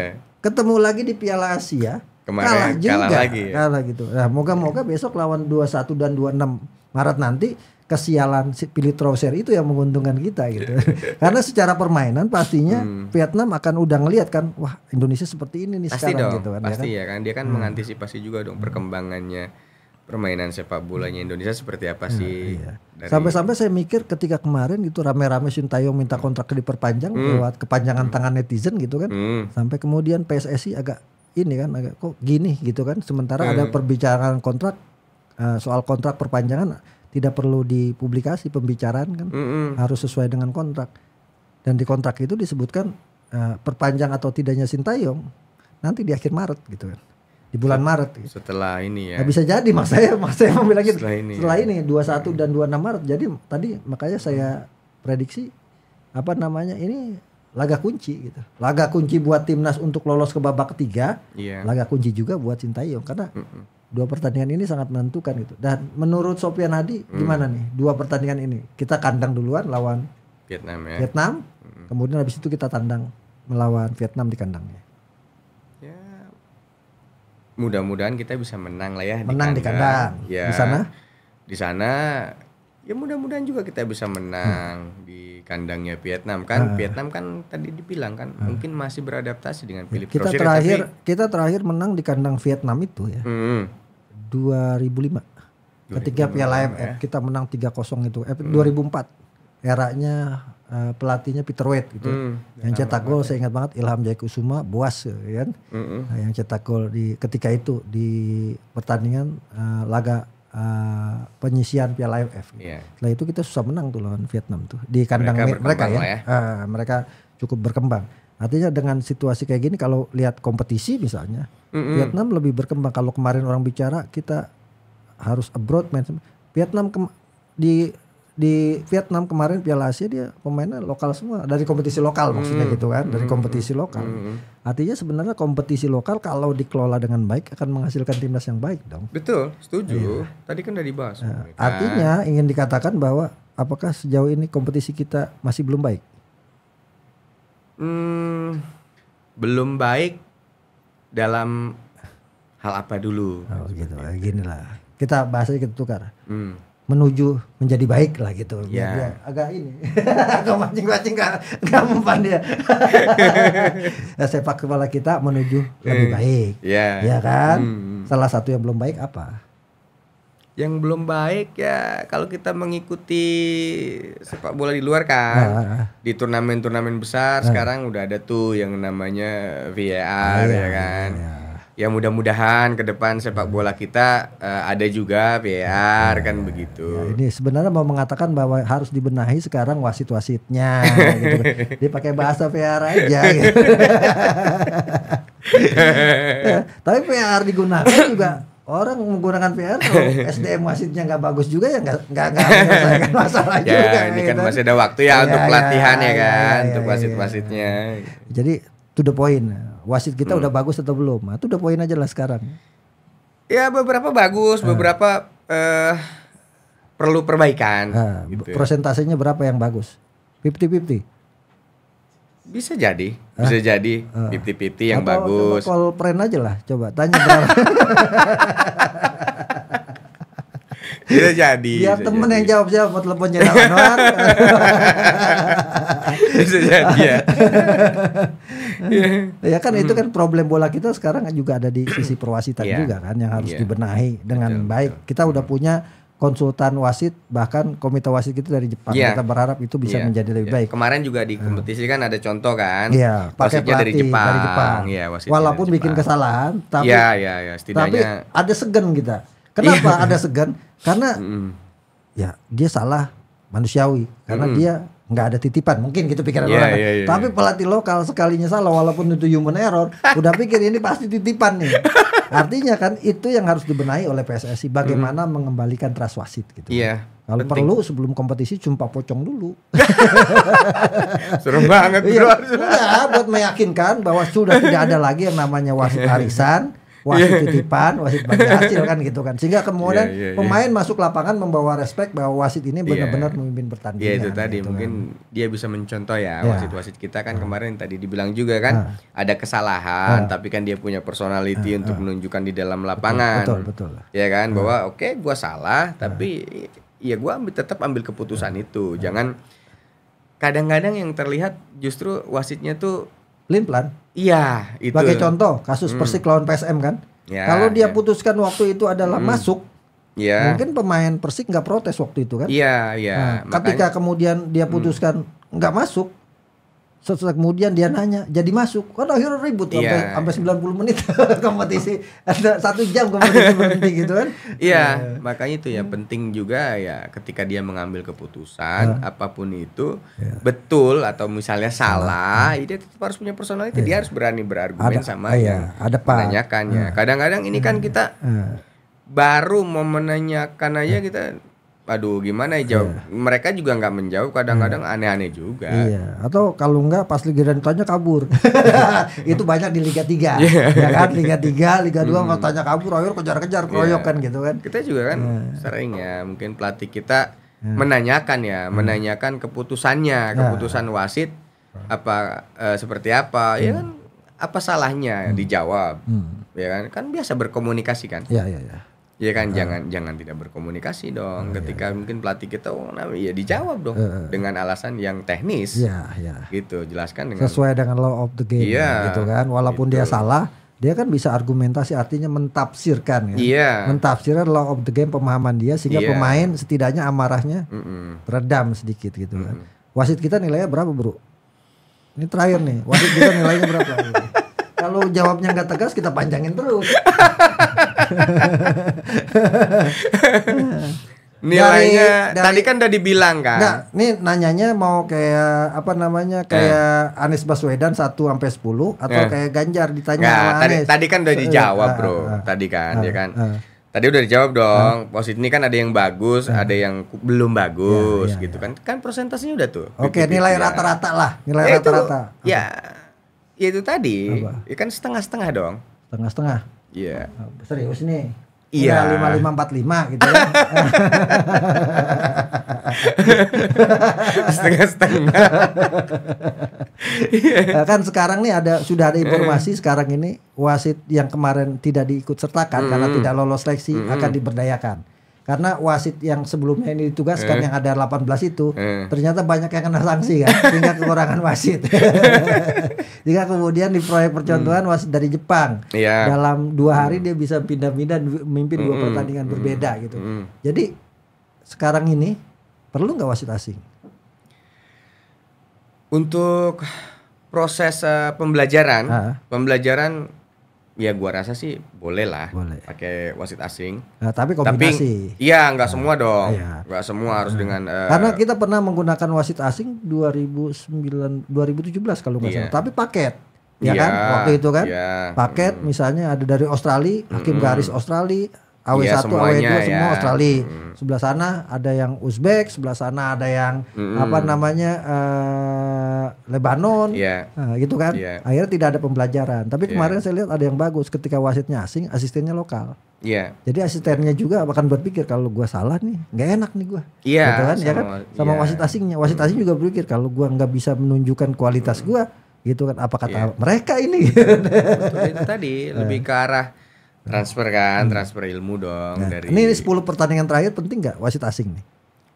Ketemu lagi di Piala Asia Kemarin kalah juga, kalah lagi. Ya? Kalah gitu. Nah, moga-moga besok lawan 21 dan 26 Maret nanti kesialan si pilih trouser itu yang menguntungkan kita gitu. Karena secara permainan pastinya hmm. Vietnam akan udah ngelihat kan, wah Indonesia seperti ini nih pasti sekarang dong, gitu kan. Ya pasti kan? ya kan? kan dia kan hmm. mengantisipasi juga dong perkembangannya permainan sepak bolanya Indonesia seperti apa nah, sih. iya. Sampai-sampai saya mikir ketika kemarin itu rame-rame Sintayong minta kontrak diperpanjang hmm. lewat kepanjangan hmm. tangan netizen gitu kan. Hmm. Sampai kemudian PSSI agak ini kan agak kok gini gitu kan sementara hmm. ada iya. perbicaraan kontrak uh, soal kontrak perpanjangan tidak perlu dipublikasi pembicaraan kan hmm. harus sesuai dengan kontrak dan di kontrak itu disebutkan uh, perpanjang atau tidaknya Sintayong nanti di akhir Maret gitu kan di bulan Maret gitu. setelah ini ya nah, bisa jadi mas saya mas saya mau bilang gitu setelah ini setelah ya. ini 21 dan 26 Maret jadi tadi makanya saya prediksi apa namanya ini laga kunci gitu. Laga kunci buat timnas untuk lolos ke babak ketiga. Yeah. Laga kunci juga buat Sintayong karena mm -hmm. dua pertandingan ini sangat menentukan gitu. Dan menurut Sofian Hadi mm. gimana nih dua pertandingan ini? Kita kandang duluan lawan Vietnam ya. Vietnam. Mm. Kemudian habis itu kita tandang melawan Vietnam di kandangnya. Ya. Mudah-mudahan kita bisa menang lah ya menang di kandang. Di kandang. Ya. Di sana di sana ya mudah-mudahan juga kita bisa hmm. menang hmm. di kandangnya Vietnam kan. Uh. Vietnam kan tadi dibilang kan uh. mungkin masih beradaptasi dengan filipina ya, kita Rosier, terakhir tapi... kita terakhir menang di kandang Vietnam itu ya. Hmm. 2005. 2005 ketika Piala AFF ya. kita menang 3-0 itu. Hmm. 2004 eranya uh, pelatihnya Peter Wade gitu. Hmm. Yang cetak gol ya. saya ingat banget Ilham Jaya Kusuma Boas ya kan. Hmm. Nah, yang cetak gol di ketika itu di pertandingan uh, laga uh, eh, penyisian Piala AFF. Yeah. Setelah itu kita susah menang tuh lawan Vietnam tuh di kandang mereka, mereka ya. ya. Uh, mereka cukup berkembang. Artinya dengan situasi kayak gini kalau lihat kompetisi misalnya mm -hmm. Vietnam lebih berkembang. Kalau kemarin orang bicara kita harus abroad main. Vietnam di di Vietnam kemarin Piala Asia dia pemainnya lokal semua dari kompetisi lokal maksudnya hmm. gitu kan dari hmm. kompetisi lokal hmm. artinya sebenarnya kompetisi lokal kalau dikelola dengan baik akan menghasilkan timnas yang baik dong betul setuju iya. tadi kan udah dibahas nah, artinya ingin dikatakan bahwa apakah sejauh ini kompetisi kita masih belum baik hmm, belum baik dalam hal apa dulu oh, gitu gini lah kita bahas bahasnya kita tukar hmm menuju menjadi baik lah gitu. Yeah. Dia ya. agak ini. Agak mancing-mancing gak, gak mempan dia. Nah, sepak kepala kita menuju lebih hmm. baik. Iya yeah. Ya kan? Hmm, hmm. Salah satu yang belum baik apa? Yang belum baik ya kalau kita mengikuti sepak bola di luar kan. Nah. Di turnamen-turnamen besar nah. sekarang udah ada tuh yang namanya VAR nah, ya, ya kan. Ya ya mudah-mudahan ke depan sepak bola kita uh, ada juga PR ya, kan begitu. Ya, ini sebenarnya mau mengatakan bahwa harus dibenahi sekarang wasit-wasitnya gitu. Dia pakai bahasa PR aja gitu. tapi PR digunakan juga orang menggunakan PR SDM wasitnya nggak bagus juga ya nggak nggak menyelesaikan masalah ya, juga. ini kan gitu. masih ada waktu ya, ya untuk ya, pelatihan ya, ya kan ya, untuk ya, ya. wasit-wasitnya. Ya. Jadi to the point wasit kita hmm. udah bagus atau belum? Nah, itu udah poin aja lah sekarang. Ya beberapa bagus, ah. beberapa uh, perlu perbaikan. Nah, gitu ya. Prosentasenya ya. berapa yang bagus? 50-50? Bisa jadi, Hah? bisa jadi ah. fifty uh. yang bagus. Kalau call friend aja lah, coba tanya Bisa jadi. Biar temen yang jawab-jawab mau telepon jadi Anwar. bisa jadi ya. ya kan itu kan problem bola kita sekarang juga ada di sisi perwasitan yeah. juga kan yang harus yeah. dibenahi dengan betul, baik. Betul. Kita udah punya konsultan wasit bahkan komite wasit kita dari Jepang yeah. kita berharap itu bisa yeah. menjadi lebih yeah. baik. Kemarin juga di iya. kompetisi kan ada contoh kan, yeah. Pakai wasitnya dari Jepang, dari Jepang. Yeah, walaupun dari Jepang. bikin kesalahan tapi yeah, yeah, yeah. Setidaknya... tapi ada segen kita Kenapa iya. ada segan? Karena mm. ya dia salah manusiawi karena mm. dia nggak ada titipan mungkin gitu pikiran yeah, orang. Yeah, yeah, iya, Tapi iya. pelatih lokal sekalinya salah walaupun itu human error, udah pikir ini pasti titipan nih. Artinya kan itu yang harus dibenahi oleh PSSI bagaimana mm. mengembalikan trust wasit gitu. Kan. Iya. Yeah. Kalau perlu sebelum kompetisi jumpa pocong dulu. Serem banget. Iya, buat meyakinkan bahwa sudah tidak ada lagi yang namanya wasit arisan wasit iya. titipan, wasit bagi hasil kan gitu kan. Sehingga kemudian yeah, yeah, yeah. pemain masuk lapangan membawa respect bahwa wasit ini iya. benar-benar yeah. memimpin pertandingan. Iya yeah, itu tadi gitu kan. mungkin kan. dia bisa mencontoh ya iya. wasit-wasit yeah. kita kan uh. kemarin tadi dibilang juga kan uh. ada kesalahan uh. tapi kan dia punya personality uh. untuk menunjukkan di dalam lapangan. Betul betul. betul. Ya kan bahwa oke okay, gua salah tapi ya gua ambil tetap ambil keputusan itu. Jangan kadang-kadang yang terlihat justru wasitnya tuh Limplan. Iya, itu. Sebagai contoh, kasus hmm. Persik lawan PSM kan. Ya, Kalau dia ya. putuskan waktu itu adalah hmm. masuk, ya. mungkin pemain Persik nggak protes waktu itu kan. Iya, iya. Nah, ketika kemudian dia putuskan nggak hmm. masuk, setelah kemudian dia nanya, jadi masuk. Kan akhirnya ribut yeah. sampai iya. sampai 90 menit kompetisi ada satu jam kompetisi berhenti gitu kan. Iya, yeah, uh. makanya itu ya penting juga ya ketika dia mengambil keputusan uh. apapun itu yeah. betul atau misalnya salah, uh. dia tetap harus punya personality, yeah. dia harus berani berargumen ada, sama uh, ya. ada pak. menanyakannya. Kadang-kadang ini kan kita baru mau menanyakan aja kita aduh gimana ya jawab yeah. Iya. mereka juga nggak menjawab kadang-kadang yeah. aneh-aneh juga iya yeah. atau kalau nggak pas giliran tanya kabur itu banyak di Liga 3 yeah. ya kan Liga 3 Liga 2 mm. kalau tanya kabur ayo kejar-kejar iya. keroyok yeah. kan gitu kan kita juga kan yeah. sering ya mungkin pelatih kita yeah. menanyakan ya hmm. menanyakan keputusannya keputusan yeah. wasit apa uh, seperti apa mm. ya kan apa salahnya mm. dijawab mm. ya kan kan biasa berkomunikasi kan ya, ya, ya. Iya kan, uh. jangan jangan tidak berkomunikasi dong. Uh, Ketika iya. mungkin pelatih kita, oh, nah, ya dijawab dong uh, dengan alasan yang teknis. Iya, iya. Gitu, jelaskan dengan sesuai dengan law of the game, iya, gitu kan. Walaupun gitu. dia salah, dia kan bisa argumentasi artinya mentafsirkan ya. Iya. Mentafsirkan law of the game pemahaman dia sehingga yeah. pemain setidaknya amarahnya mm -mm. redam sedikit gitu mm -mm. kan. Wasit kita nilainya berapa, Bro? Ini terakhir nih. Wasit kita nilainya berapa? Kalau jawabnya nggak tegas kita panjangin terus. Nilainya dari, dari, tadi kan udah dibilang kan. Nah, nih nanyanya mau kayak apa namanya eh. kayak eh. Anies Baswedan 1 sampai sepuluh atau eh. kayak Ganjar ditanya nah, tadi, Tadi kan udah eh, dijawab, eh, Bro. tadi kan ya kan. Tadi udah dijawab dong. Hmm. Positif ini kan ada yang bagus, hmm. ada yang belum bagus ya, ya, gitu ya. kan. Kan persentasenya udah tuh. Oke, okay, nilai rata-rata lah, nilai rata-rata. Ya. Ya itu tadi. Apa? Ya kan setengah-setengah dong. Setengah-setengah. Iya. -setengah. Yeah. Serius nih. Iya. Lima lima empat lima gitu ya. setengah setengah. nah, kan sekarang nih ada sudah ada informasi sekarang ini wasit yang kemarin tidak diikut sertakan mm -hmm. karena tidak lolos seleksi mm -hmm. akan diberdayakan karena wasit yang sebelumnya ini ditugaskan eh. yang ada 18 itu eh. ternyata banyak yang kena sanksi kan sehingga kekurangan wasit jika kemudian di proyek percontohan hmm. wasit dari Jepang yeah. dalam dua hari hmm. dia bisa pindah-pindah memimpin dua hmm, hmm, pertandingan hmm. berbeda hmm. gitu hmm. jadi sekarang ini perlu nggak wasit asing untuk proses uh, pembelajaran ha? pembelajaran ya gua rasa sih boleh lah boleh. pakai wasit asing. Nah, tapi kombinasi. Tapi, iya, nggak nah, semua dong. Iya. Nggak semua harus nah. dengan uh, Karena kita pernah menggunakan wasit asing 2009 2017 kalau nggak iya. salah, tapi paket. Ya, iya, kan? Waktu itu kan? Iya. Paket hmm. misalnya ada dari Australia, hakim hmm. garis Australia AW1, iya, ya, AW2 ya. semua Australia. Hmm. Sebelah sana ada yang Uzbek, sebelah sana ada yang hmm. apa namanya uh, Lebanon, yeah. nah, gitu kan. Yeah. Akhirnya tidak ada pembelajaran. Tapi iya. kemarin saya lihat ada yang bagus ketika wasitnya asing, asistennya lokal. Yeah. Jadi asistennya juga akan berpikir kalau gue salah nih, nggak enak nih gue Iya. Yeah, gitu kan? Sama, ya kan? Sama yeah. wasit asingnya, wasit asing juga berpikir kalau gue nggak bisa menunjukkan kualitas gue gitu kan? Apa kata yeah. mereka ini? Betul, itu tadi lebih nah. ke arah Transfer kan, hmm. transfer ilmu dong nah, dari Ini 10 pertandingan terakhir penting nggak wasit asing nih?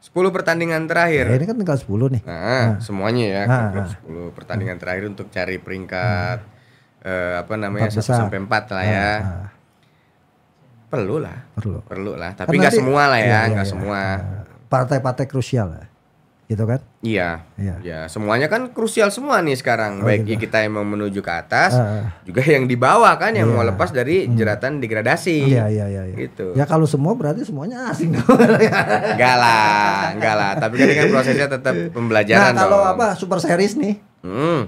10 pertandingan terakhir. Nah, ini kan tinggal 10 nih. Nah, nah. semuanya ya, nah, nah. pertandingan nah. terakhir untuk cari peringkat nah. eh, apa namanya 1 sampai 4 lah nah, ya. Nah. Perlu lah. Perlu. Perlu lah, kan tapi nggak semua lah ya, iya, iya, nggak iya, iya, iya. semua. Nah, partai-partai krusial lah. Ya gitu kan? Iya. Iya. Ya, semuanya kan krusial semua nih sekarang. Oh, Baik gitu. kita yang mau menuju ke atas, uh, juga yang di bawah kan yang iya. mau lepas dari hmm. jeratan hmm. degradasi. Iya, iya, iya, iya. Gitu. Ya kalau semua berarti semuanya asing dong. enggak lah, enggak lah. Tapi kan dengan prosesnya tetap nah, pembelajaran Nah, kalau dong. apa super series nih? Hmm.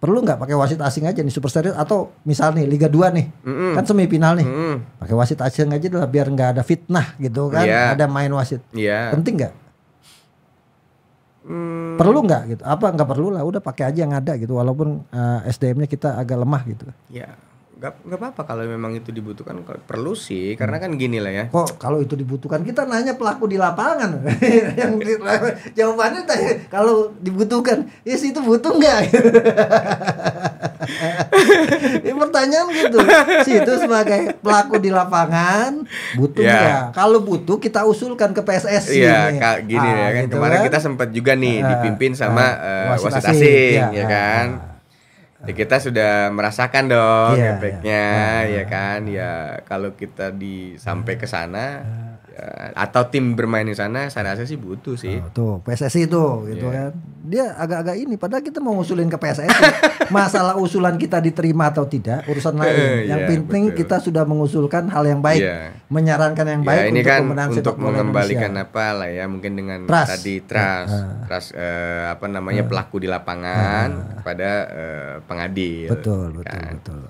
Perlu nggak pakai wasit asing aja nih super series atau misal nih Liga 2 nih. Mm -mm. Kan semifinal nih. Mm -mm. Pakai wasit asing aja lah biar nggak ada fitnah gitu kan. Yeah. Ada main wasit. Iya. Yeah. Penting nggak? Hmm. Perlu nggak gitu? Apa nggak perlu lah? Udah pakai aja yang ada gitu. Walaupun uh, eh, SDM-nya kita agak lemah gitu. Ya, nggak nggak apa-apa kalau memang itu dibutuhkan. Perlu sih, karena hmm. kan gini lah ya. Kok kalau itu dibutuhkan kita nanya pelaku di lapangan. yang di, jawabannya tanya kalau dibutuhkan, ya yes, itu butuh nggak? Ini pertanyaan gitu. itu sebagai pelaku di lapangan butuh yeah. ya. Kalau butuh kita usulkan ke PSSI. Iya, yeah, gini ah, ya kan. Gitu Kemarin kan? kita sempat juga nih uh, dipimpin ah, sama uh, wasit, wasit asing, asing iya, ya kan. Uh, Ya kita sudah merasakan dong yeah, efeknya yeah. Iya. ya kan ya kalau kita di sampai ke sana Eh, atau tim bermain di sana saya rasa sih butuh sih. Oh, tuh PSSI itu gitu yeah. kan. Dia agak agak ini padahal kita mau ngusulin ke PSSI. Masalah usulan kita diterima atau tidak urusan lain. Eh, yang yeah, penting betul. kita sudah mengusulkan hal yang baik, yeah. menyarankan yang iya, baik yeah, ini untuk kan pemenang untuk mengembalikan apa lah ya mungkin dengan trust. tadi trust, uh, trust uh, apa namanya uh, pelaku di lapangan uh, kepada uh, pengadil. Kan. Betul betul betul.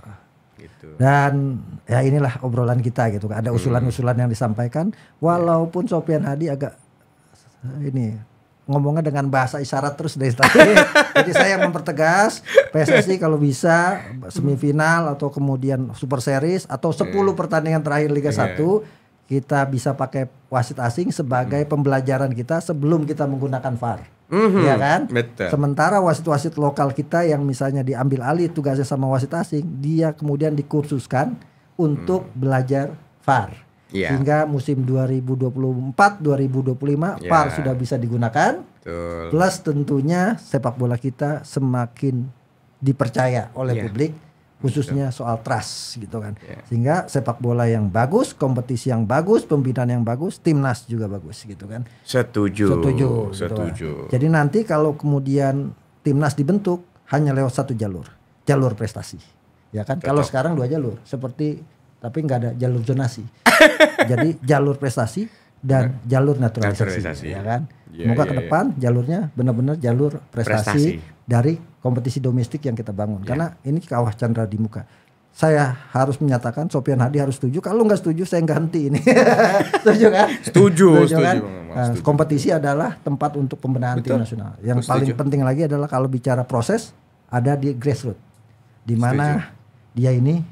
Dan ya inilah obrolan kita gitu. Ada hmm. usulan-usulan yang disampaikan walaupun Sofian Hadi agak eh, ini ngomongnya dengan bahasa isyarat terus dari tadi. Jadi saya yang mempertegas PSSI kalau bisa semifinal atau kemudian super series atau 10 hmm. pertandingan terakhir Liga iya. satu 1 kita bisa pakai wasit asing sebagai hmm. pembelajaran kita sebelum kita menggunakan VAR. Mm-hmm. Ya kan? Betul. Sementara wasit-wasit lokal kita yang misalnya diambil alih tugasnya sama wasit asing, dia kemudian dikursuskan untuk mm. belajar VAR. Yeah. Iya. Hingga musim 2024, 2025 yeah. VAR sudah bisa digunakan. Betul. Plus tentunya sepak bola kita semakin dipercaya oleh yeah. publik khususnya yeah. soal trust gitu kan. Yeah. Sehingga sepak bola yang bagus, kompetisi yang bagus, pembinaan yang bagus, timnas juga bagus gitu kan. Setuju. Setuju. Setuju. Gitu kan. Jadi nanti kalau kemudian timnas dibentuk hanya lewat satu jalur, jalur prestasi. Ya kan? Kalau sekarang dua jalur, seperti tapi nggak ada jalur zonasi. Jadi jalur prestasi dan iya. jalur naturalisasi, naturalisasi. ya kan. Yeah, iya, Moga yeah, ke iya. depan yeah. jalurnya benar-benar jalur prestasi, prestasi dari kompetisi domestik yang kita bangun. Ya. Karena ini kawah Chandra di muka. Saya harus menyatakan Sopian Hadi harus setuju. Kalau nggak setuju saya ganti ini. setuju kan? Setuju, setuju. Kan? Nah, setuju. Nah, kompetisi adalah tempat untuk pembenahan Betul. tim nasional. Yang setuju. paling penting lagi adalah kalau bicara proses ada di grassroots. Di mana dia ini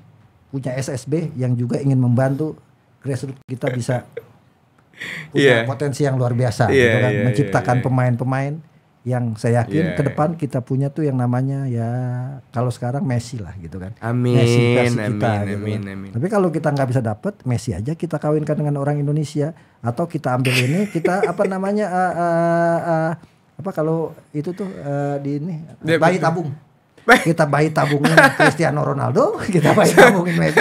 punya SSB yang juga ingin membantu grassroots kita bisa iya. punya yeah. potensi yang luar biasa yeah, gitu kan yeah, iya, menciptakan iya, pemain-pemain yeah yang saya yakin yeah. ke depan kita punya tuh yang namanya ya kalau sekarang Messi lah gitu kan. Amin. Messi kasih amin, kita. Amin, gitu amin, kan. Tapi kalau kita nggak bisa dapet Messi aja kita kawinkan dengan orang Indonesia atau kita ambil ini kita apa namanya uh, uh, uh, apa kalau itu tuh uh, di ini bayi tabung kita bayi tabungin Cristiano Ronaldo, kita bayi tabungin Messi,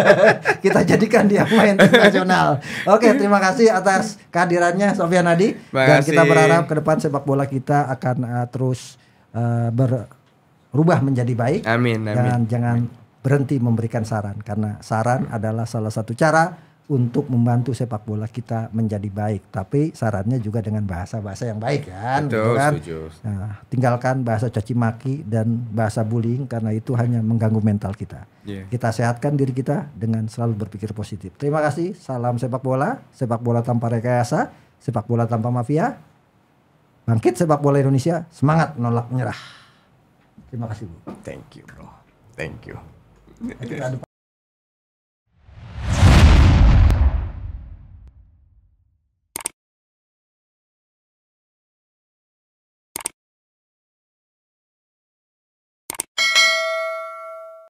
kita jadikan dia pemain internasional nasional. Oke, terima kasih atas kehadirannya Sofian Makasih. dan kita berharap ke depan sepak bola kita akan uh, terus uh, berubah menjadi baik. Amin. amin. Dan jangan berhenti memberikan saran karena saran adalah salah satu cara untuk membantu sepak bola kita menjadi baik. Tapi syaratnya juga dengan bahasa-bahasa yang baik kan, gitu Betul, gitu kan? Nah, tinggalkan bahasa caci maki dan bahasa bullying karena itu hanya mengganggu mental kita. Yeah. Kita sehatkan diri kita dengan selalu berpikir positif. Terima kasih. Salam sepak bola, sepak bola tanpa rekayasa, sepak bola tanpa mafia. Bangkit sepak bola Indonesia, semangat menolak menyerah. Terima kasih, Bu. Thank you, bro. Thank you.